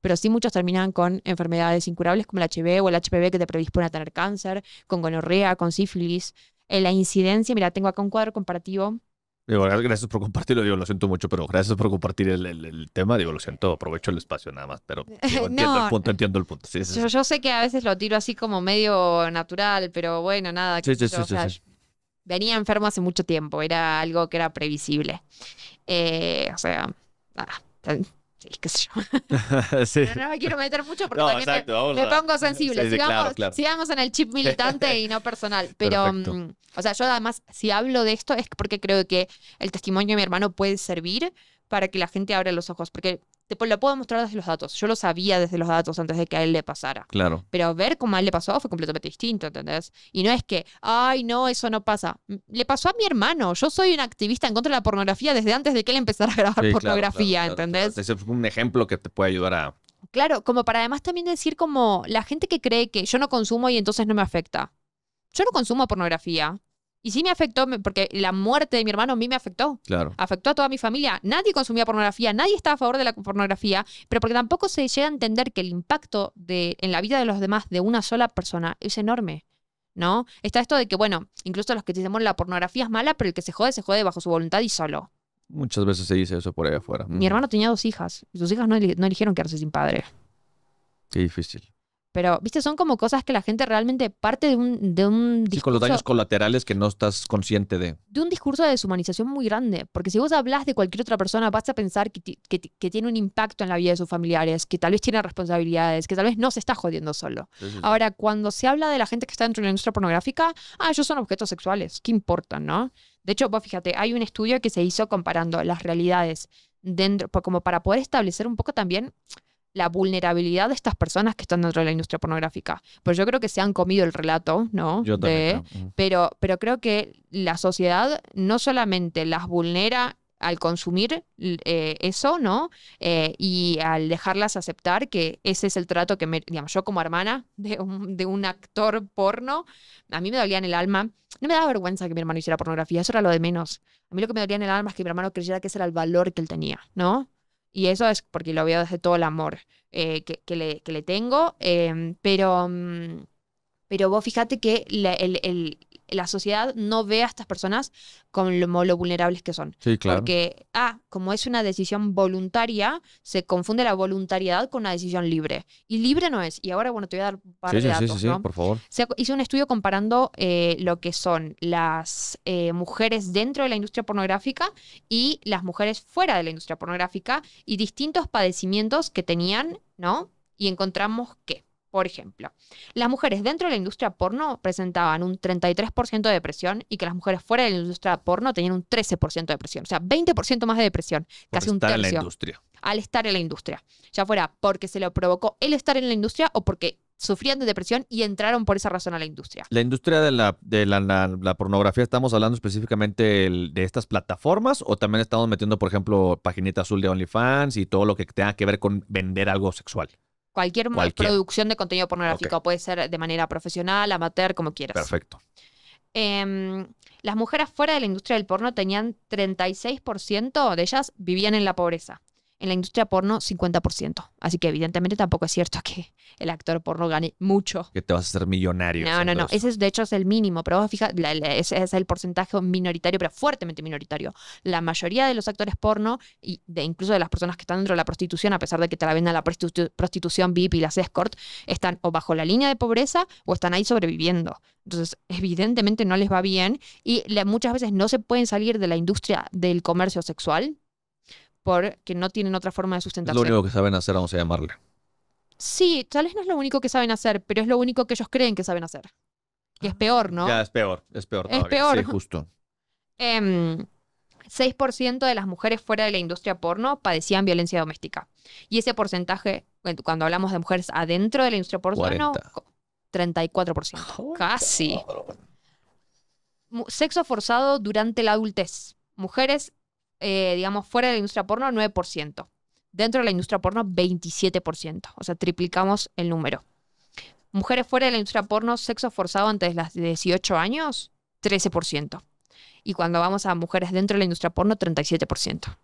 pero sí muchos terminan con enfermedades incurables como el HIV o el HPV que te predispone a tener cáncer, con gonorrea, con sífilis. Eh, la incidencia, mira, tengo acá un cuadro comparativo gracias por compartirlo, digo, lo siento mucho, pero gracias por compartir el, tema, digo, lo siento, aprovecho el espacio nada más, pero entiendo el punto, entiendo el punto. yo, sé que a veces lo tiro así como medio natural, pero bueno, nada. venía enfermo hace mucho tiempo, era algo que era previsible. Eh, o sea, nada, qué yo. no me quiero meter mucho porque me, pongo sensible. sigamos, en el chip militante y no personal. Pero, mm, o sea, yo además, si hablo de esto es porque creo que el testimonio de mi hermano puede servir para que la gente abra los ojos. Porque te la puedo mostrar desde los datos. Yo lo sabía desde los datos antes de que a él le pasara. Claro. Pero ver cómo a él le pasó fue completamente distinto, ¿entendés? Y no es que, ay, no, eso no pasa. Le pasó a mi hermano. Yo soy un activista en contra de la pornografía desde antes de que él empezara a grabar pornografía, ¿entendés? Ese es un ejemplo que te puede ayudar a... Claro, como para además también decir como la gente que cree que yo no consumo y entonces no me afecta. Yo no consumo pornografía. Y sí me afectó, porque la muerte de mi hermano a mí me afectó. Claro. Afectó a toda mi familia. Nadie consumía pornografía, nadie estaba a favor de la pornografía, pero porque tampoco se llega a entender que el impacto de, en la vida de los demás de una sola persona es enorme. ¿No? Está esto de que, bueno, incluso los que dicen, bueno, la pornografía es mala, pero el que se jode, se jode bajo su voluntad y solo. Muchas veces se dice eso por ahí afuera. Mi mm. hermano tenía dos hijas y sus hijas no, no eligieron quedarse sin padre. Qué difícil. Pero, viste, son como cosas que la gente realmente parte de un, de un discurso. con los daños colaterales que no estás consciente de. De un discurso de deshumanización muy grande. Porque si vos hablas de cualquier otra persona, vas a pensar que, que, tiene un impacto en la vida de sus familiares, que tal vez tiene responsabilidades, que tal vez no se está jodiendo solo. Ahora, cuando se habla de la gente que está dentro de la industria pornográfica, ah, ellos son objetos sexuales. ¿Qué importa no? De hecho, vos fíjate, hay un estudio que se hizo comparando las realidades dentro, como para poder establecer un poco también la vulnerabilidad de estas personas que están dentro de la industria pornográfica. Pues yo creo que se han comido el relato, ¿no? Yo también. Pero, pero creo que la sociedad no solamente las vulnera al consumir eh, eso, ¿no? Eh, y al dejarlas aceptar que ese es el trato que, me, digamos, yo como hermana de de un, actor porno, a mí me dolía en el alma. No me daba vergüenza que mi hermano hiciera pornografía, eso era lo de menos. A mí lo que me dolía en el alma es que mi hermano creyera que ese era el valor que él tenía, ¿no? Y eso es porque lo veo desde todo el amor eh, que, le, tengo. Em, pero, mm, pero vos fíjate que el, el, la sociedad no ve a estas personas como lo vulnerables que son. claro. Porque, ah, como es una decisión voluntaria, se confunde la voluntariedad con una decisión libre. Y libre no es. Y ahora, bueno, te voy a dar un par de sí, sí, por favor. Se hizo un estudio comparando eh, lo que son las eh, mujeres dentro de la industria pornográfica y las mujeres fuera de la industria pornográfica y distintos padecimientos que tenían, ¿no? Y encontramos que por ejemplo, las mujeres dentro de la industria porno presentaban un 33% de depresión y que las mujeres fuera de la industria porno tenían un 13% de depresión. O sea, 20% más de depresión, casi un tercio. En la industria. Al estar en la industria. Ya fuera porque se lo provocó el estar en la industria o porque sufrían de depresión y entraron por esa razón a la industria. La industria de la, de la, pornografía, ¿estamos hablando específicamente de estas plataformas o también estamos metiendo, por ejemplo, paginita azul de OnlyFans y todo lo que tenga que ver con vender algo sexual? Cualquier, producción de contenido pornográfico. Puede ser de manera profesional, amateur, como quieras. Perfecto. Em, las mujeres fuera de la industria del porno tenían 36% de ellas vivían en la pobreza en la industria porno 50%. Así que evidentemente tampoco es cierto que el actor porno gane mucho. Que te vas a hacer millonario. No, no, no. Ese es, de hecho es el mínimo, pero fija, ese es el porcentaje minoritario, pero fuertemente minoritario. La mayoría de los actores porno, y de, incluso de las personas que están dentro de la prostitución, a pesar de que te la vendan la prostitución VIP y las escort, están o bajo la línea de pobreza o están ahí sobreviviendo. Entonces, evidentemente no les va bien y muchas veces no se pueden salir de la industria del comercio sexual que no tienen otra forma de sustentarse. Es lo único que saben hacer, vamos a llamarle. Sí, tal vez no es lo único que saben hacer, pero es lo único que ellos creen que saben hacer. Y es peor, ¿no? Ya, es peor, es peor. Es peor. Sí, justo. 6% em, de las mujeres fuera de la industria porno padecían violencia doméstica. Y ese porcentaje, cuando hablamos de mujeres adentro de la industria porno, 34%. Casi. Sexo forzado durante la adultez. Mujeres eh, digamos, fuera de la industria porno, 9%. Dentro de la industria porno, 27%. O sea, triplicamos el número. Mujeres fuera de la industria porno, sexo forzado antes de los 18 años, 13%. Y cuando vamos a mujeres dentro de la industria porno, 37%. O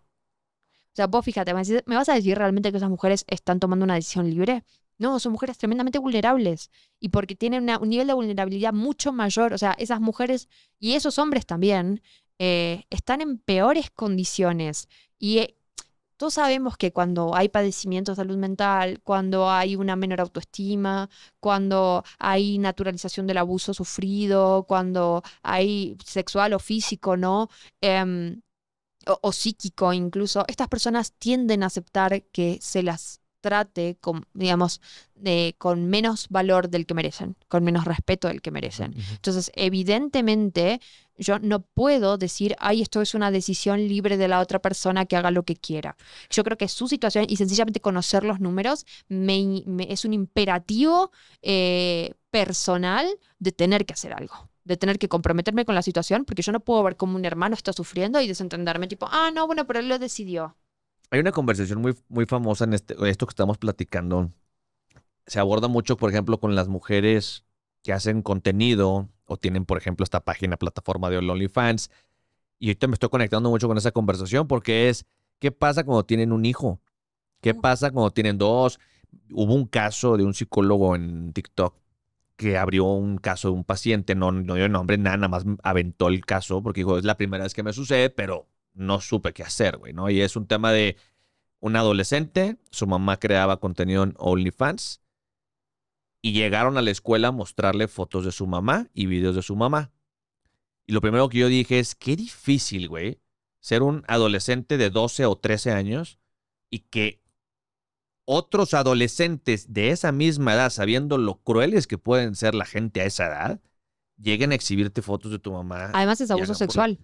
sea, vos fíjate, ¿me vas a decir realmente que esas mujeres están tomando una decisión libre? No, son mujeres tremendamente vulnerables y porque tienen un nivel de vulnerabilidad mucho mayor. O sea, esas mujeres y esos hombres también eh, están en peores condiciones. Y eh, todos sabemos que cuando hay padecimientos de salud mental, cuando hay una menor autoestima, cuando hay naturalización del abuso sufrido, cuando hay sexual o físico, ¿no? Em, o, psíquico incluso, estas personas tienden a aceptar que se las trate digamos, con menos valor del que merecen, con menos respeto del que merecen. Entonces, evidentemente, yo no puedo decir, ay, esto es una decisión libre de la otra persona que haga lo que quiera. Yo creo que su situación y sencillamente conocer los números es un imperativo eh, personal de tener que hacer algo de tener que comprometerme con la situación, porque yo no puedo ver cómo un hermano está sufriendo y desentenderme tipo, ah, no, bueno, pero él lo decidió. Hay una conversación muy, muy famosa en este, esto que estamos platicando. Se aborda mucho, por ejemplo, con las mujeres que hacen contenido, o tienen, por ejemplo, esta página, plataforma de OnlyFans. Y ahorita me estoy conectando mucho con esa conversación porque es, ¿qué pasa cuando tienen un hijo? ¿Qué pasa cuando tienen dos? Hubo un caso de un psicólogo en TikTok que abrió un caso de un paciente, no, no dio nombre, nada, nada más aventó el caso porque dijo, es la primera vez que me sucede, pero no supe qué hacer, güey, ¿no? Y es un tema de un adolescente, su mamá creaba contenido en OnlyFans y llegaron a la escuela a mostrarle fotos de su mamá y videos de su mamá. Y lo primero que yo dije es, qué difícil, güey, ser un adolescente de 12 o 13 años y que otros adolescentes de esa misma edad, sabiendo lo crueles que pueden ser la gente a esa edad, lleguen a exhibirte fotos de tu mamá. Además es abuso sexual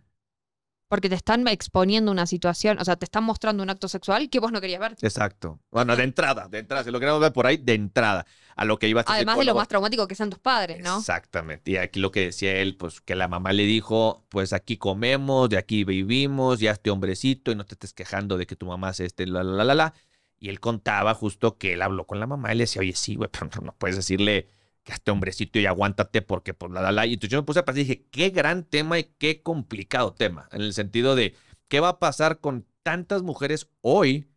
porque te están exponiendo una situación, o sea, te están mostrando un acto sexual que vos no querías ver. Exacto. Bueno, de entrada, de entrada, si lo queremos ver por ahí, de entrada, a lo que iba a Además de lo más traumático que sean tus padres, ¿no? Exactamente. Y aquí lo que decía él, pues que la mamá le dijo, pues aquí comemos, de aquí vivimos, ya este hombrecito y no te estés quejando de que tu mamá se este, la, la, la, la, la. Y él contaba justo que él habló con la mamá y le decía, oye, sí, güey, pero no puedes decirle que este hombrecito y aguántate porque por pues, la, la, Y entonces yo me puse a pasar y dije, qué gran tema y qué complicado tema, en el sentido de, ¿qué va a pasar con tantas mujeres hoy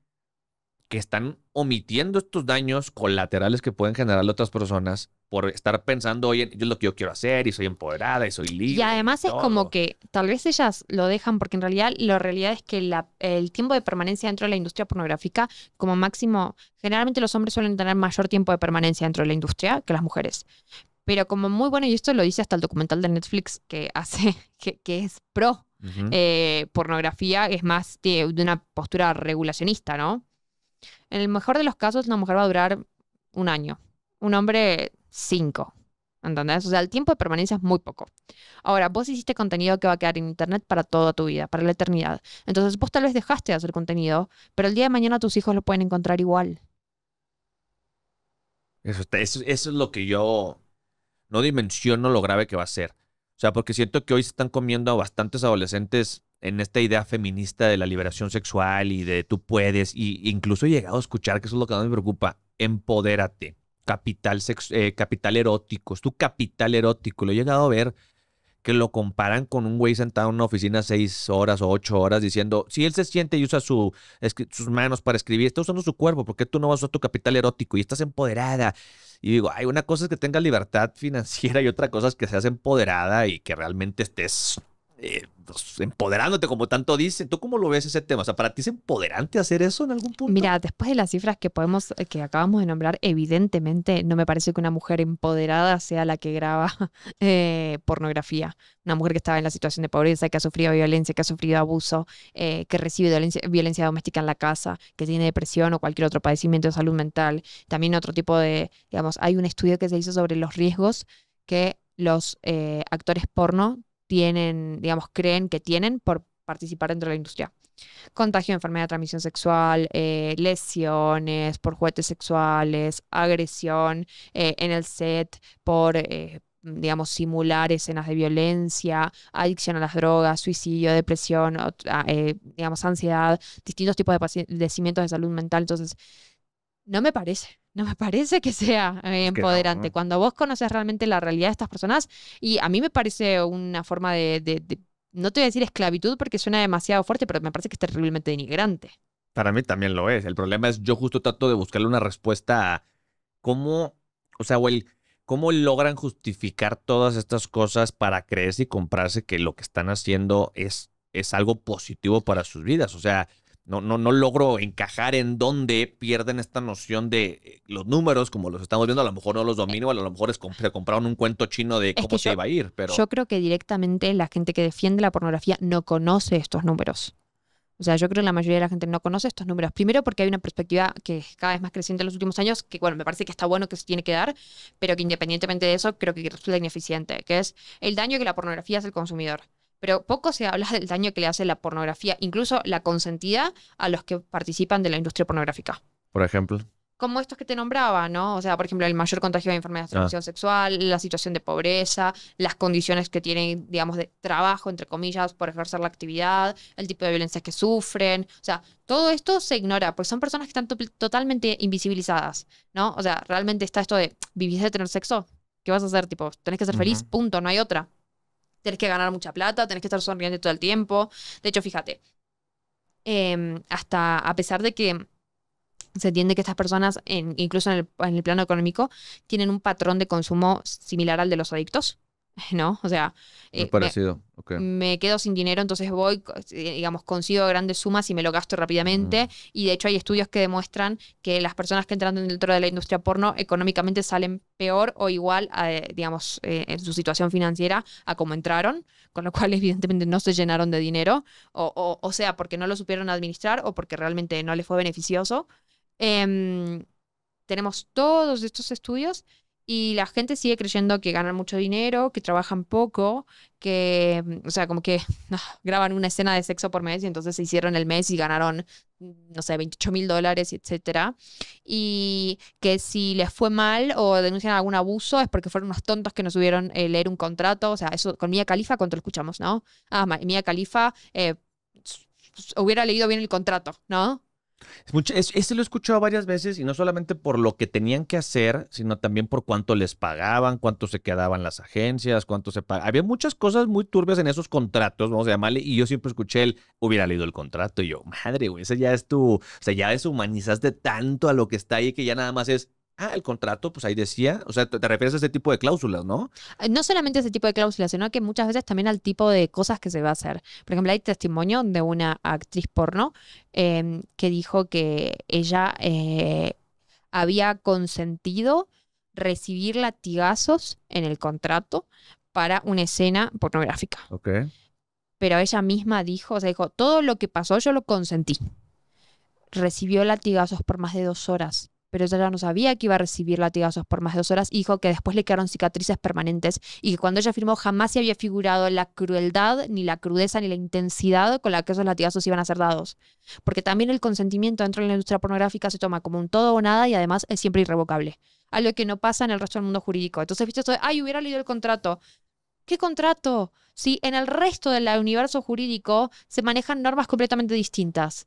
que están omitiendo estos daños colaterales que pueden generar otras personas por estar pensando, oye, yo es lo que yo quiero hacer y soy empoderada y soy libre. Y además es como que tal vez ellas lo dejan porque en realidad la realidad es que la, el tiempo de permanencia dentro de la industria pornográfica como máximo, generalmente los hombres suelen tener mayor tiempo de permanencia dentro de la industria que las mujeres. Pero como muy bueno, y esto lo dice hasta el documental de Netflix que hace, que, es pro eh, pornografía, es más de, de una postura regulacionista, ¿no? En el mejor de los casos, la mujer va a durar un año. Un hombre 5. ¿Entendés? O sea, el tiempo de permanencia es muy poco. Ahora, vos hiciste contenido que va a quedar en Internet para toda tu vida, para la eternidad. Entonces, vos tal vez dejaste de hacer contenido, pero el día de mañana tus hijos lo pueden encontrar igual. Eso, eso, es lo que yo no dimensiono lo grave que va a ser. O sea, porque siento que hoy se están comiendo a bastantes adolescentes en esta idea feminista de la liberación sexual y de tú puedes, y incluso he llegado a escuchar, que eso es lo que más me preocupa, empodérate capital, eh, capital erótico, es tu capital erótico. Lo he llegado a ver que lo comparan con un güey sentado en una oficina seis horas o ocho horas diciendo, si él se siente y usa su, sus manos para escribir, está usando su cuerpo, porque tú no vas a usar tu capital erótico y estás empoderada? Y digo, hay una cosa es que tengas libertad financiera y otra cosa es que seas empoderada y que realmente estés eh, pues, empoderándote, como tanto dicen. ¿Tú cómo lo ves ese tema? O sea, ¿para ti es empoderante hacer eso en algún punto? Mira, después de las cifras que podemos, eh, que acabamos de nombrar, evidentemente no me parece que una mujer empoderada sea la que graba eh, pornografía. Una mujer que estaba en la situación de pobreza, que ha sufrido violencia, que ha sufrido abuso, que recibe violencia, violencia, doméstica en la casa, que tiene depresión o cualquier otro padecimiento de salud mental. También otro tipo de, digamos, hay un estudio que se hizo sobre los riesgos que los actores porno tienen, digamos, creen que tienen por participar dentro de la industria. Contagio de enfermedad de transmisión sexual, eh, lesiones por juguetes sexuales, agresión eh, en el set por, eh, digamos, simular escenas de violencia, adicción a las drogas, suicidio, depresión, ah, digamos, ansiedad, distintos tipos de padecimientos de salud mental. Entonces, no me parece. No me parece que sea eh, empoderante. Eh. Cuando vos conoces realmente la realidad de estas personas, y a mí me parece una forma de, no te voy a decir esclavitud porque suena demasiado fuerte, pero me parece que es terriblemente denigrante. Para mí también lo es. El problema es yo justo trato de buscarle una respuesta a cómo, o sea, cómo logran justificar todas estas cosas para creerse y comprarse que lo que están haciendo es, es algo positivo para sus vidas. O sea, no, no, no logro encajar en dónde pierden esta noción de eh, los números, como los estamos viendo, a lo mejor no los domino, a lo mejor es, compraron un cuento chino de cómo se iba a ir. Pero... Yo creo que directamente la gente que defiende la pornografía no conoce estos números. O sea, yo creo que la mayoría de la gente no conoce estos números. Primero porque hay una perspectiva que es cada vez más creciente en los últimos años, que bueno, me parece que está bueno que se tiene que dar, pero que independientemente de eso creo que resulta ineficiente, que es el daño que la pornografía hace al consumidor pero poco se habla del daño que le hace la pornografía, incluso la consentida a los que participan de la industria pornográfica. Por ejemplo. Como estos que te nombraba, ¿no? O sea, por ejemplo, el mayor contagio de enfermedades de ah. transmisión sexual, la situación de pobreza, las condiciones que tienen, digamos, de trabajo, entre comillas, por ejercer la actividad, el tipo de violencias que sufren. O sea, todo esto se ignora, porque son personas que están totalmente invisibilizadas, ¿no? O sea, realmente está esto de, vivir de tener sexo? ¿Qué vas a hacer? Tipo, tenés que ser feliz, punto, no hay otra tenés que ganar mucha plata, tenés que estar sonriente todo el tiempo. De hecho, fíjate, em, hasta a pesar de que se entiende que estas personas, incluso en el plano económico, tienen un patrón de consumo similar al de los adictos, ¿no? O sea, eh, Me, quedo sin dinero, entonces voy, digamos, consigo grandes sumas y me lo gasto rápidamente. Mm. Y de hecho hay estudios que demuestran que las personas que entran dentro de la industria porno económicamente salen peor o igual, a, eh, digamos, eh, en su situación financiera a como entraron, con lo cual evidentemente no se llenaron de dinero, o, sea, porque no lo supieron administrar o porque realmente no les fue beneficioso. Em, tenemos todos estos estudios y la gente sigue creyendo que ganan mucho dinero, que trabajan poco, que, mm, o sea, como que ah, graban una escena de sexo por mes y entonces se hicieron el mes y ganaron, mm, no sé, 28 mil dólares, etc. Y que si les fue mal o denuncian algún abuso es porque fueron unos tontos que no subieron eh, leer un contrato. O sea, eso con Mía Califa, ¿cuánto lo escuchamos, no? Ah, Mía Califa eh, hubiera leído bien el contrato, ¿no? ese lo he escuchado varias veces y no solamente por lo que tenían que hacer, sino también por cuánto les pagaban, cuánto se quedaban las agencias, cuánto se pagaban. Había muchas cosas muy turbias en esos contratos, vamos a llamarle, y yo siempre escuché él hubiera leído el contrato y yo, madre, güey, ese ya es tu, o sea, ya deshumanizaste tanto a lo que está ahí que ya nada más es Ah, el contrato, pues ahí decía, o sea, te, refieres a ese tipo de cláusulas, ¿no? Eh, no solamente a ese tipo de cláusulas, sino que muchas veces también al tipo de cosas que se va a hacer. Por ejemplo, hay testimonio de una actriz porno em, que dijo que ella eh, había consentido recibir latigazos en el contrato para una escena pornográfica. Ok. Pero ella misma dijo, o sea, dijo, todo lo que pasó yo lo consentí. Recibió latigazos por más de dos horas pero ella ya no sabía que iba a recibir latigazos por más de dos horas hijo dijo que después le quedaron cicatrices permanentes y que cuando ella firmó jamás se había figurado la crueldad, ni la crudeza, ni la intensidad con la que esos latigazos iban a ser dados. Porque también el consentimiento dentro de la industria pornográfica se toma como un todo o nada y además es siempre irrevocable. Algo que no pasa en el resto del mundo jurídico. Entonces, viste, esto de, ay, hubiera leído el contrato. ¿Qué contrato? Si en el resto del universo jurídico se manejan normas completamente distintas.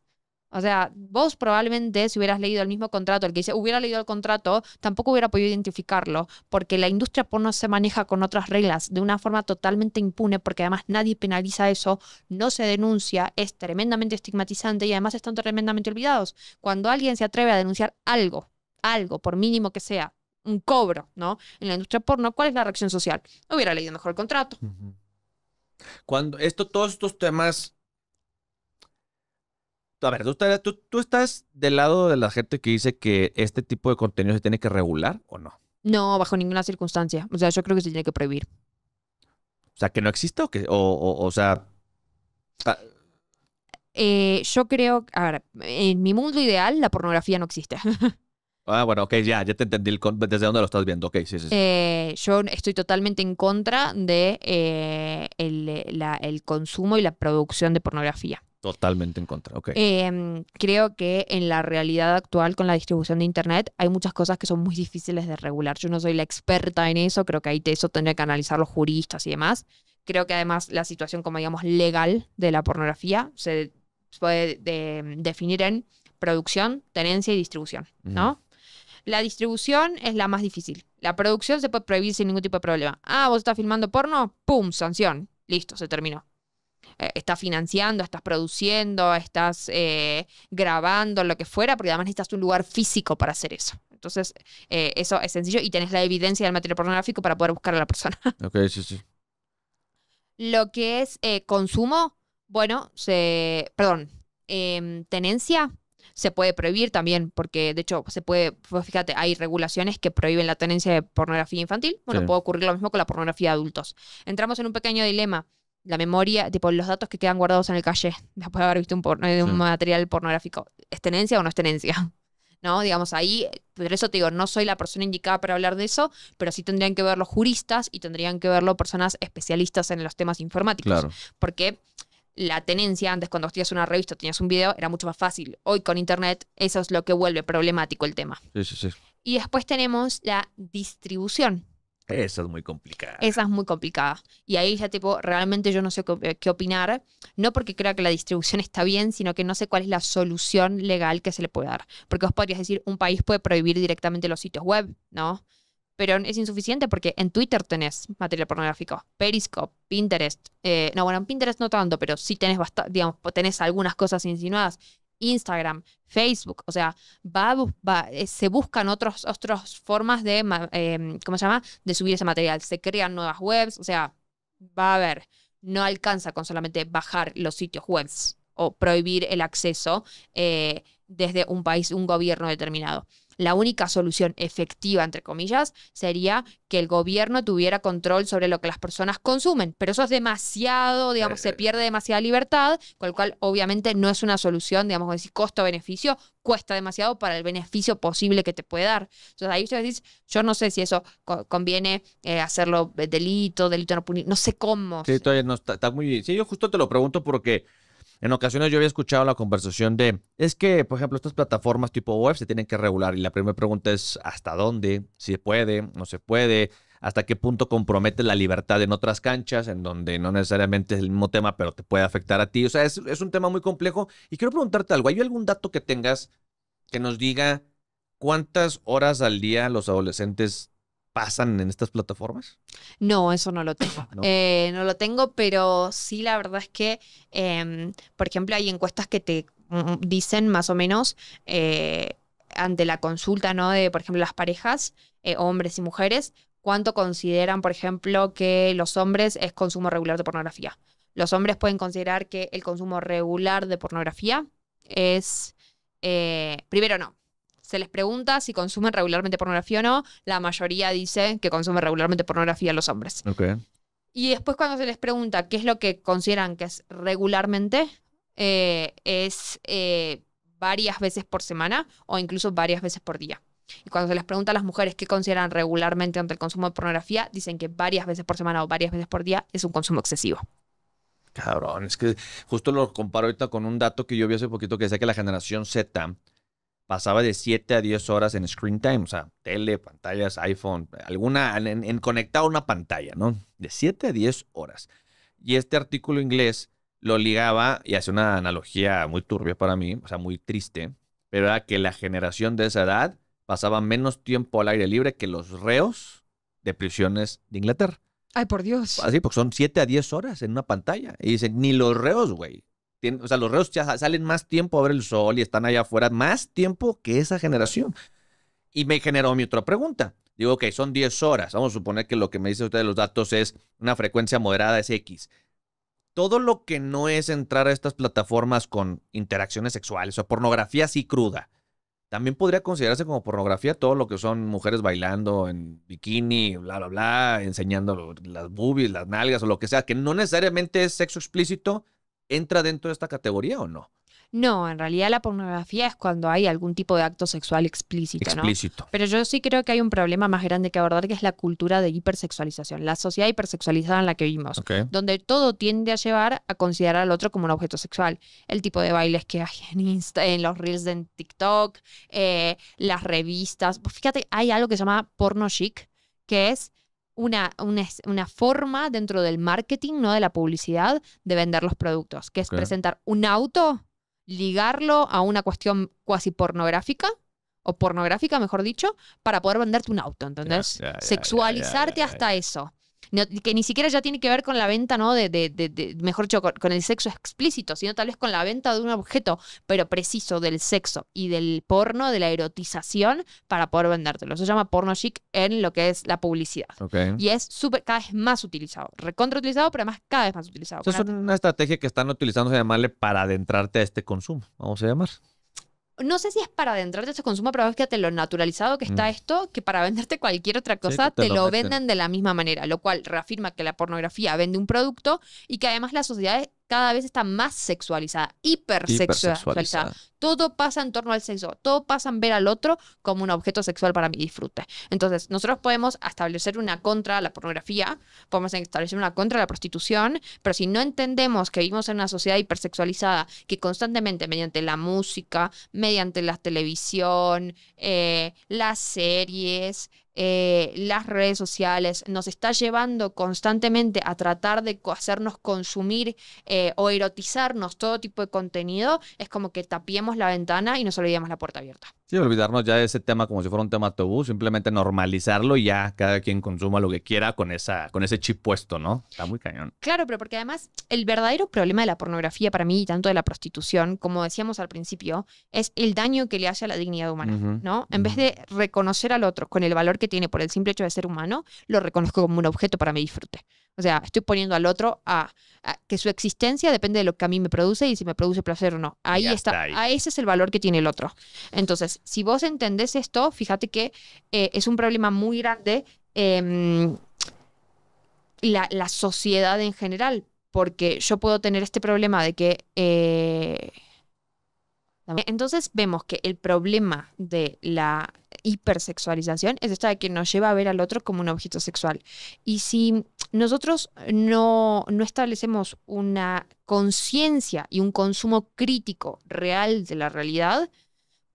O sea, vos probablemente si hubieras leído el mismo contrato, el que dice hubiera leído el contrato, tampoco hubiera podido identificarlo, porque la industria porno se maneja con otras reglas de una forma totalmente impune, porque además nadie penaliza eso, no se denuncia, es tremendamente estigmatizante y además están tremendamente olvidados. Cuando alguien se atreve a denunciar algo, algo, por mínimo que sea, un cobro, ¿no? En la industria porno, ¿cuál es la reacción social? Hubiera leído mejor el contrato. Cuando esto, todos estos temas a ver, ¿tú, tú, estás del lado de la gente que dice que este tipo de contenido se tiene que regular o no? No, bajo ninguna circunstancia. O sea, yo creo que se tiene que prohibir. O sea, que no existe o que, o, sea... Ah? Eh, yo creo, a ver, en mi mundo ideal la pornografía no existe. Ah, bueno, ok, ya, ya te entendí desde dónde lo estás viendo, ok, sí, sí. sí. Eh, yo estoy totalmente en contra de eh, el consumo y la producción de pornografía. Totalmente en contra, ok. Em, creo que en la realidad actual con la distribución de Internet hay muchas cosas que son muy difíciles de regular. Yo no soy la experta en eso, creo que ahí eso tendría que analizar los juristas y demás. Creo que además la situación, como digamos, legal de la pornografía se puede em, definir en producción, tenencia y distribución, ¿no? La distribución es la más difícil. La producción se puede prohibir sin ningún tipo de problema. Ah, vos estás filmando porno, ¡pum! Sanción. Listo, se terminó. Eh, estás financiando, estás produciendo, estás eh, grabando, lo que fuera, porque además necesitas un lugar físico para hacer eso. Entonces, eh, eso es sencillo y tenés la evidencia del material pornográfico para poder buscar a la persona. Ok, sí, sí. Lo que es consumo, bueno, se, perdón, em, tenencia, se puede prohibir también, porque de hecho se puede, pues fíjate, hay regulaciones que prohíben la tenencia de pornografía infantil. Bueno, puede ocurrir lo mismo con la pornografía de adultos. Entramos en un pequeño dilema la memoria, tipo los datos que quedan guardados en el calle después de haber visto un, material pornográfico, ¿es tenencia o no es tenencia? ¿No? Digamos, ahí, por eso te digo, no soy la persona indicada para hablar de eso, pero sí tendrían que verlo juristas y tendrían que verlo personas especialistas en los temas informáticos. Claro. Porque la tenencia, antes cuando hacías una revista tenías un video, era mucho más fácil. Hoy con internet, eso es lo que vuelve problemático el tema. Sí, sí, sí. Y después tenemos la distribución esa es muy complicada. Esa es muy complicada. Y ahí ya tipo, realmente yo no sé qué, opinar, no porque crea que la distribución está bien, sino que no sé cuál es la solución legal que se le puede dar. Porque vos podrías decir, un país puede prohibir directamente los sitios web, ¿no? Pero es insuficiente porque en Twitter tenés material pornográfico, Periscope, Pinterest. Eh, no, bueno, en Pinterest no tanto, pero sí tenés, digamos, tenés algunas cosas insinuadas. Instagram, Facebook, o sea, va, eh, se buscan otros, otras formas de, em, ¿cómo se llama?, de subir ese material, se crean nuevas webs, o sea, va a haber, no alcanza con solamente bajar los sitios webs o prohibir el acceso eh, desde un país, un gobierno determinado la única solución efectiva, entre comillas, sería que el gobierno tuviera control sobre lo que las personas consumen. Pero eso es demasiado, digamos, se eh. pierde demasiada libertad, con lo cual obviamente no es una solución, digamos, decir costo-beneficio, cuesta demasiado para el beneficio posible que te puede dar. Entonces ahí ustedes decís, yo no sé si eso conviene eh, hacerlo eh, delito, delito no punido, no sé cómo. Sí, todavía no está, muy bien. Sí, yo justo te lo pregunto porque en ocasiones yo había escuchado la conversación de, es que, por ejemplo, estas plataformas tipo web se tienen que regular y la primera pregunta es, ¿hasta dónde? ¿Si se puede? ¿No se puede? ¿Hasta qué punto compromete la libertad en otras canchas, en donde no necesariamente es el mismo tema, pero te puede afectar a ti? O sea, es, es un tema muy complejo. Y quiero preguntarte algo, ¿hay algún dato que tengas que nos diga cuántas horas al día los adolescentes pasan en estas plataformas? No, eso no lo tengo. no. Eh, lo tengo, pero sí la verdad es que, em, por ejemplo, hay encuestas que te mm, mm, dicen más o menos eh, ante la consulta, ¿no? De, por ejemplo, las parejas, eh, hombres y mujeres, cuánto consideran, por ejemplo, que los hombres es consumo regular de pornografía. Los hombres pueden considerar que el consumo regular de pornografía es... primero no, se les pregunta si consumen regularmente pornografía o no, la mayoría dice que consumen regularmente pornografía los hombres. Y después cuando se les pregunta qué es lo que consideran que es regularmente, eh, es eh, varias veces por semana o incluso varias veces por día. Y cuando se les pregunta a las mujeres qué consideran regularmente ante el consumo de pornografía, dicen que varias veces por semana o varias veces por día es un consumo excesivo. Cabrón, es que justo lo comparo ahorita con un dato que yo vi hace poquito que decía que la generación Z pasaba de 7 a 10 horas en screen time, o sea, tele, pantallas, iPhone, alguna, en, conectado a una pantalla, ¿no? De 7 a 10 horas. Y este artículo inglés lo ligaba y hace una analogía muy turbia para mí, o sea, muy triste, pero era que la generación de esa edad pasaba menos tiempo al aire libre que los reos de prisiones de Inglaterra. Ay, por Dios. Así, porque son 7 a 10 horas en una pantalla. Y dicen, ni los reos, güey o sea, los reos ya salen más tiempo a ver el sol y están allá afuera más tiempo que esa generación. Y me generó mi otra pregunta. Digo, ok, son 10 horas. Vamos a suponer que lo que me dice usted de los datos es una frecuencia moderada, es X. Todo lo que no es entrar a estas plataformas con interacciones sexuales o pornografía así cruda, también podría considerarse como pornografía todo lo que son mujeres bailando en bikini, bla, bla, bla, enseñando las boobies, las nalgas o lo que sea, que no necesariamente es sexo explícito, entra dentro de esta categoría o no? No, en realidad la pornografía es cuando hay algún tipo de acto sexual explícito, explícito. Pero yo sí creo que hay un problema más grande que abordar, que es la cultura de hipersexualización, la sociedad hipersexualizada en la que vivimos, donde todo tiende a llevar a considerar al otro como un objeto sexual. El tipo de bailes que hay en Insta, en los reels de TikTok, eh, las revistas. Fíjate, hay algo que se llama porno chic, que es una, una, una, forma dentro del marketing, no de la publicidad, de vender los productos, que es presentar un auto, ligarlo a una cuestión cuasi pornográfica o pornográfica, mejor dicho, para poder venderte un auto, ¿entendés? Sexualizarte hasta eso que ni siquiera ya tiene que ver con la venta, ¿no? De, de, de, mejor dicho, con, el sexo explícito, sino tal vez con la venta de un objeto, pero preciso del sexo y del porno, de la erotización, para poder vendértelo. Eso se llama porno chic en lo que es la publicidad. Y es super, cada vez más utilizado, recontrautilizado, pero además cada vez más utilizado. Esa es una estrategia que están utilizando, se para adentrarte a este consumo, vamos a llamar no sé si es para adentrarte a ese consumo, pero es que te lo naturalizado que está mm. esto, que para venderte cualquier otra cosa te, lo, lo venden de la misma manera, lo cual reafirma que la pornografía vende un producto y que además las sociedades cada vez está más sexualizada, hipersexualizada. Todo pasa en torno al sexo, todo pasa en ver al otro como un objeto sexual para mi disfrute. Entonces, nosotros podemos establecer una contra la pornografía, podemos establecer una contra la prostitución, pero si no entendemos que vivimos en una sociedad hipersexualizada que constantemente mediante la música, mediante la televisión, eh, las series, eh, las redes sociales, nos está llevando constantemente a tratar de hacernos consumir eh, o erotizarnos todo tipo de contenido, es como que tapiemos la ventana y nos olvidemos la puerta abierta. Sí, olvidarnos ya de ese tema como si fuera un tema tabú, simplemente normalizarlo y ya cada quien consuma lo que quiera con, esa, con ese chip puesto, ¿no? Está muy cañón. Claro, pero porque además el verdadero problema de la pornografía para mí y tanto de la prostitución, como decíamos al principio, es el daño que le hace a la dignidad humana, ¿no? En vez de reconocer al otro con el valor que tiene por el simple hecho de ser humano, lo reconozco como un objeto para mi disfrute. O sea, estoy poniendo al otro a, que su existencia depende de lo que a mí me produce y si me produce placer o no. Ahí está, A ese es el valor que tiene el otro. Entonces, si vos entendés esto, fíjate que eh, es un problema muy grande em, la, sociedad en general, porque yo puedo tener este problema de que... Eh, entonces vemos que el problema de la hipersexualización es esta de que nos lleva a ver al otro como un objeto sexual. Y si nosotros no, no establecemos una conciencia y un consumo crítico real de la realidad,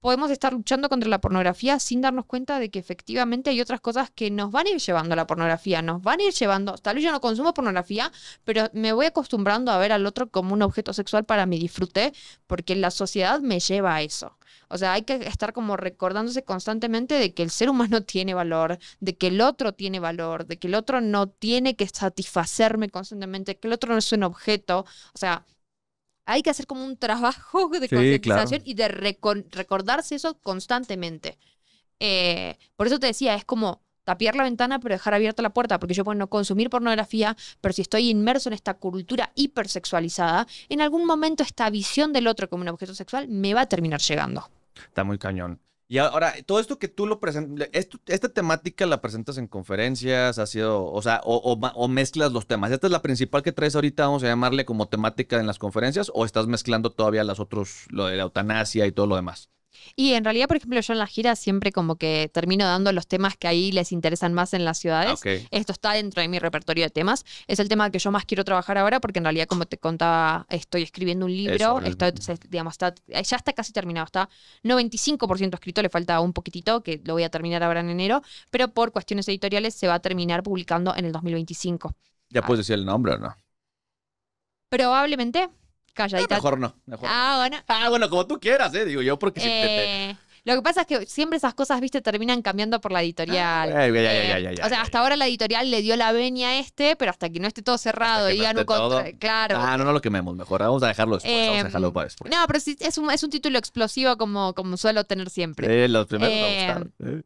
podemos estar luchando contra la pornografía sin darnos cuenta de que efectivamente hay otras cosas que nos van a ir llevando a la pornografía, nos van a ir llevando, tal vez yo no consumo pornografía, pero me voy acostumbrando a ver al otro como un objeto sexual para mi disfrute, porque la sociedad me lleva a eso. O sea, hay que estar como recordándose constantemente de que el ser humano tiene valor, de que el otro tiene valor, de que el otro no tiene que satisfacerme constantemente, que el otro no es un objeto. O sea, hay que hacer como un trabajo de y de recordarse eso constantemente. Eh, por eso te decía, es como tapiar la ventana pero dejar abierta la puerta, porque yo puedo no consumir pornografía, pero si estoy inmerso en esta cultura hipersexualizada, en algún momento esta visión del otro como un objeto sexual me va a terminar llegando. Está muy cañón. Y ahora, todo esto que tú lo presentas, esta temática la presentas en conferencias, ha sido, o sea, o, mezclas los temas. ¿Esta es la principal que traes ahorita, vamos a llamarle como temática en las conferencias, o estás mezclando todavía las otros, lo de la eutanasia y todo lo demás? Y en realidad, por ejemplo, yo en la gira siempre como que termino dando los temas que ahí les interesan más en las ciudades. Ah, Esto está dentro de mi repertorio de temas. Es el tema que yo más quiero trabajar ahora porque en realidad, como te contaba, estoy escribiendo un libro. Eh, ya está casi terminado. Está 95% escrito, le falta un poquitito que lo voy a terminar ahora en enero, pero por cuestiones editoriales se va a terminar publicando en el 2025. ¿Ya puedes decir el nombre o no? Probablemente calladita. mejor no. Ah, bueno. Ah, bueno, como tú quieras, ¿eh? Digo yo, porque eh, Lo que pasa es que siempre esas cosas, viste, terminan cambiando por la editorial. Ah, eh, o sea, hasta ahora la editorial le dio la venia a este, pero hasta que no esté todo cerrado y digan un contra. Claro. Ah, no, no lo quememos mejor. Ah, vamos a dejarlo vamos a em, dejarlo para después. No, pero es un, título explosivo como, como suelo tener siempre. Sí, em,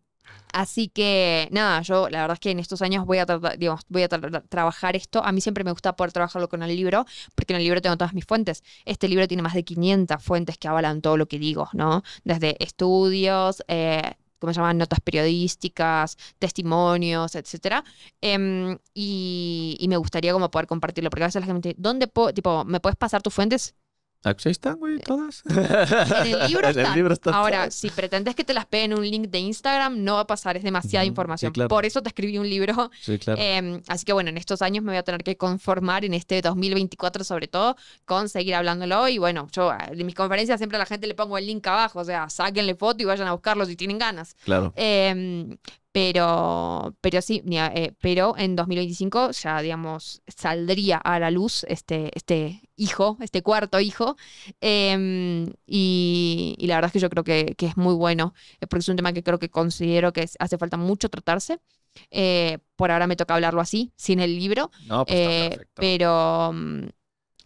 Así que nada, yo la verdad es que en estos años voy a, trabajar esto. A mí siempre me gusta poder trabajarlo con el libro, porque en el libro tengo todas mis fuentes. Este libro tiene más de 500 fuentes que avalan todo lo que digo, ¿no? Desde estudios, eh, ¿cómo se llaman? Notas periodísticas, testimonios, etc. Em, y, me gustaría como poder compartirlo, porque a veces la gente, ¿dónde puedo, tipo, me puedes pasar tus fuentes? Aquí están, güey, todas. En el libro, están. Ahora, si pretendes que te las peguen un link de Instagram, no va a pasar, es demasiada información. Por eso te escribí un libro. Sí, claro. Em, así que bueno, en estos años me voy a tener que conformar, en este 2024 sobre todo, con seguir hablándolo. Y bueno, yo ah, en mis conferencias siempre a la gente le pongo el link abajo, o sea, sáquenle foto y vayan a buscarlo si tienen ganas. Claro. Em, pero, sí, eh, pero en 2025 ya, digamos, saldría a la luz este, este hijo, este cuarto hijo. Em, y, la verdad es que yo creo que, es muy bueno, eh, porque es un tema que creo que considero que hace falta mucho tratarse. Eh, por ahora me toca hablarlo así, sin el libro. No, pues pero, mm,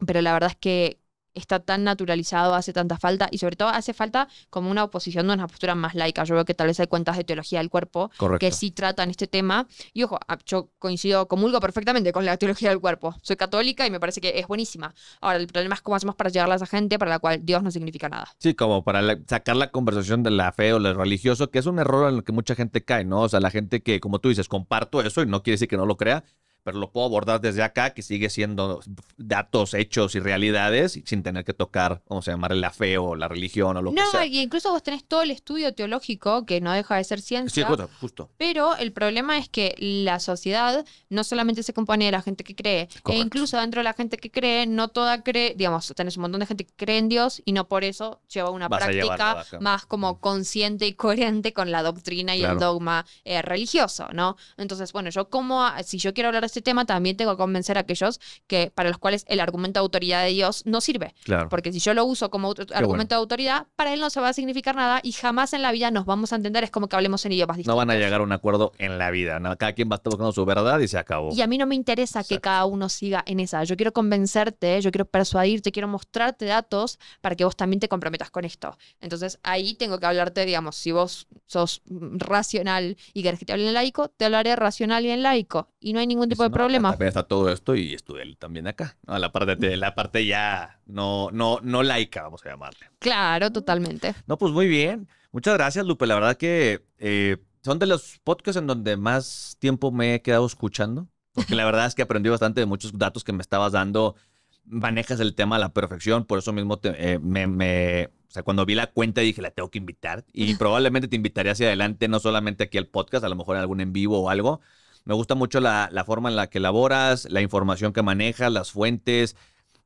pero la verdad es que está tan naturalizado, hace tanta falta y sobre todo hace falta como una oposición de una postura más laica. Yo veo que tal vez hay cuentas de teología del cuerpo que sí tratan este tema. Y ojo, ah, yo coincido, comulgo perfectamente con la teología del cuerpo. Soy católica y me parece que es buenísima. Ahora, el problema es cómo hacemos para llegar a esa gente para la cual Dios no significa nada. Sí, como para sacar la conversación de la fe o lo religioso, que es un error en el que mucha gente cae, ¿no? O sea, la gente que, como tú dices, comparto eso y no quiere decir que no lo crea, pero lo puedo abordar desde acá, que sigue siendo datos, hechos y realidades, sin tener que tocar, vamos a llamarle la fe o la religión o lo que sea. No, y incluso vos tenés todo el estudio teológico, que no deja de ser ciencia. Sí, justo, Pero el problema es que la sociedad no solamente se compone de la gente que cree, e incluso dentro de la gente que cree, no toda cree, digamos, tenés un montón de gente que cree en Dios y no por eso lleva una práctica más como mm. consciente y coherente con la doctrina y el dogma eh, religioso, ¿no? Entonces, bueno, yo como, si yo quiero hablar este tema, también tengo que convencer a aquellos que, para los cuales el argumento de autoridad de Dios no sirve. Claro. Porque si yo lo uso como argumento de autoridad, para él no se va a significar nada y jamás en la vida nos vamos a entender. Es como que hablemos en idiomas distintos. No van a llegar a un acuerdo en la vida. Cada quien va a estar buscando su verdad y se acabó. Y a mí no me interesa que cada uno siga en esa. Yo quiero convencerte, yo quiero persuadirte, quiero mostrarte datos para que vos también te comprometas con esto. Entonces ahí tengo que hablarte, digamos, si vos sos mm, racional y querés que te hable en laico, te hablaré racional y en laico. Y no hay ningún tipo de problema. está todo esto y él también acá, ¿no? la, parte, la parte ya no, no, no laica, vamos a llamarle. Claro, totalmente. No, pues muy bien. Muchas gracias, Lupe. La verdad que eh, son de los podcasts en donde más tiempo me he quedado escuchando, porque la verdad es que aprendí bastante de muchos datos que me estabas dando. Manejas el tema a la perfección, por eso mismo eh, me, cuando vi la cuenta dije, la tengo que invitar. Y probablemente te invitaré hacia adelante, no solamente aquí al podcast, a lo mejor en algún en vivo o algo, me gusta mucho la, la forma en la que elaboras, la información que manejas, las fuentes.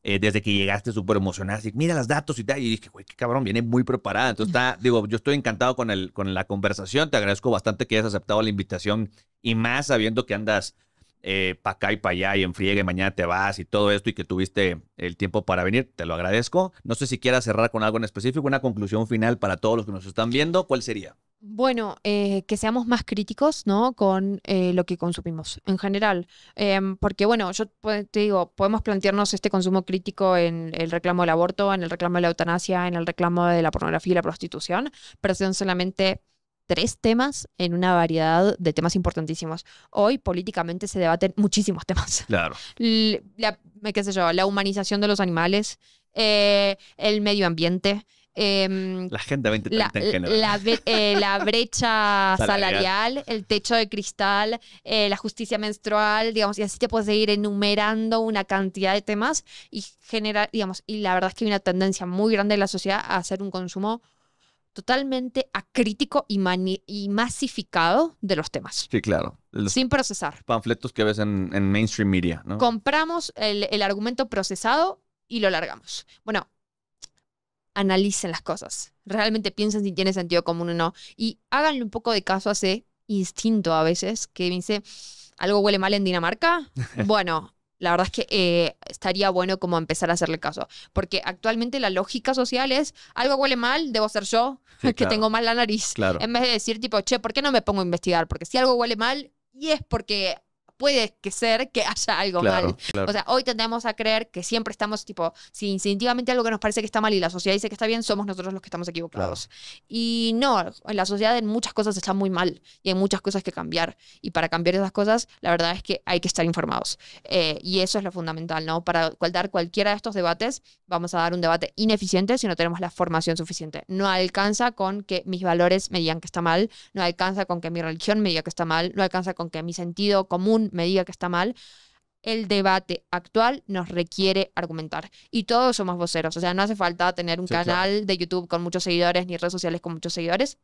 Eh, desde que llegaste súper emocionada, así, mira los datos y tal. Y dije, güey, qué cabrón, viene muy preparada. Entonces, está, digo, yo estoy encantado con, el, con la conversación. Te agradezco bastante que hayas aceptado la invitación y más sabiendo que andas eh, para acá y para allá y friegue, mañana te vas y todo esto y que tuviste el tiempo para venir. Te lo agradezco. No sé si quieras cerrar con algo en específico, una conclusión final para todos los que nos están viendo. ¿Cuál sería? Bueno, eh, que seamos más críticos, ¿no? Con eh, lo que consumimos en general. Em, porque, bueno, yo te digo, podemos plantearnos este consumo crítico en el reclamo del aborto, en el reclamo de la eutanasia, en el reclamo de la pornografía y la prostitución, pero son solamente tres temas en una variedad de temas importantísimos. Hoy políticamente se debaten muchísimos temas. Claro. qué sé yo, la humanización de los animales, eh, el medio ambiente, Em, la gente eh, brecha salarial, el techo de cristal, eh, la justicia menstrual, digamos, y así te puedes ir enumerando una cantidad de temas y generar, digamos, y la verdad es que hay una tendencia muy grande en la sociedad a hacer un consumo totalmente acrítico y, masificado de los temas. Sí, claro. sin procesar. Panfletos que ves en, mainstream media, ¿no? Compramos el, el argumento procesado y lo largamos. Bueno, analicen las cosas. Realmente piensen si tiene sentido común o no. Y háganle un poco de caso a ese instinto a veces que dice, ¿algo huele mal en Dinamarca? bueno, la verdad es que eh, estaría bueno como empezar a hacerle caso. Porque actualmente la lógica social es, algo huele mal, debo ser yo, que tengo mal la nariz. En vez de decir tipo, che, ¿por qué no me pongo a investigar? Porque si algo huele mal, y es porque puede que ser que haya algo mal. O sea, hoy tendemos a creer que siempre estamos tipo, si instintivamente algo que nos parece que está mal y la sociedad dice que está bien, somos nosotros los que estamos equivocados. Y no, en la sociedad en muchas cosas está muy mal y hay muchas cosas que cambiar. Y para cambiar esas cosas, la verdad es que hay que estar informados. Eh, y eso es lo fundamental, ¿no? Para dar cualquiera de estos debates, vamos a dar un debate ineficiente si no tenemos la formación suficiente. No alcanza con que mis valores me digan que está mal, no alcanza con que mi religión me diga que está mal, no alcanza con que mi sentido común me diga que está mal, el debate actual nos requiere argumentar. Y todos somos voceros, o sea, no hace falta tener un canal de YouTube con muchos seguidores ni redes sociales con muchos seguidores.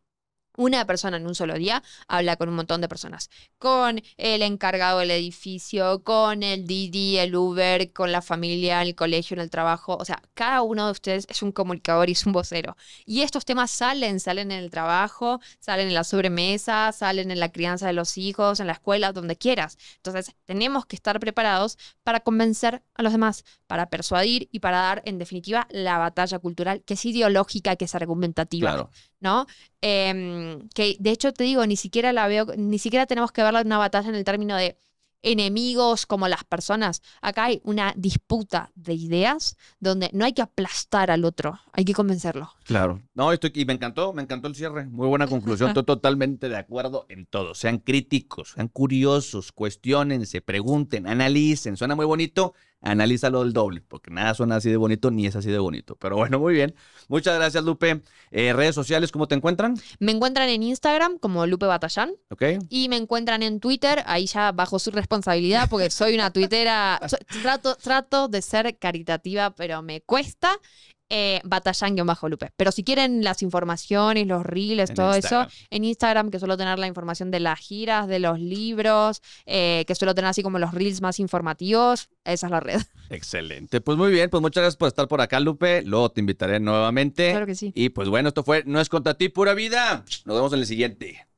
Una persona en un solo día habla con un montón de personas. Con el encargado del edificio, con el Didi, el Uber, con la familia, el colegio, en el trabajo. O sea, cada uno de ustedes es un comunicador y es un vocero. Y estos temas salen, salen en el trabajo, salen en la sobremesa, salen en la crianza de los hijos, en la escuela, donde quieras. Entonces, tenemos que estar preparados para convencer a los demás, para persuadir y para dar, en definitiva, la batalla cultural, que es ideológica, que es argumentativa. Claro. ¿No? Em, que de hecho te digo, ni siquiera la veo, ni siquiera tenemos que verla en una batalla en el término de enemigos como las personas. Acá hay una disputa de ideas donde no hay que aplastar al otro, hay que convencerlo. Claro. No, estoy, y me encantó, me encantó el cierre. Muy buena conclusión. estoy totalmente de acuerdo en todo. Sean críticos, sean curiosos, cuestionen, se pregunten, analicen. Suena muy bonito analízalo del doble, porque nada suena así de bonito ni es así de bonito. Pero bueno, muy bien. Muchas gracias, Lupe. Eh, redes sociales, ¿cómo te encuentran? Me encuentran en Instagram como Lupe Batallán. Ok. Y me encuentran en Twitter, ahí ya bajo su responsabilidad, porque soy una tuitera. trato, trato de ser caritativa, pero me cuesta eh, bajo lupe Pero si quieren las informaciones, los reels, todo eso, en Instagram, que suelo tener la información de las giras, de los libros, eh, que suelo tener así como los reels más informativos, esa es la red. Excelente. Pues muy bien, pues muchas gracias por estar por acá, Lupe. Luego te invitaré nuevamente. Claro que sí. Y pues bueno, esto fue No es contra ti, pura vida. Nos vemos en el siguiente.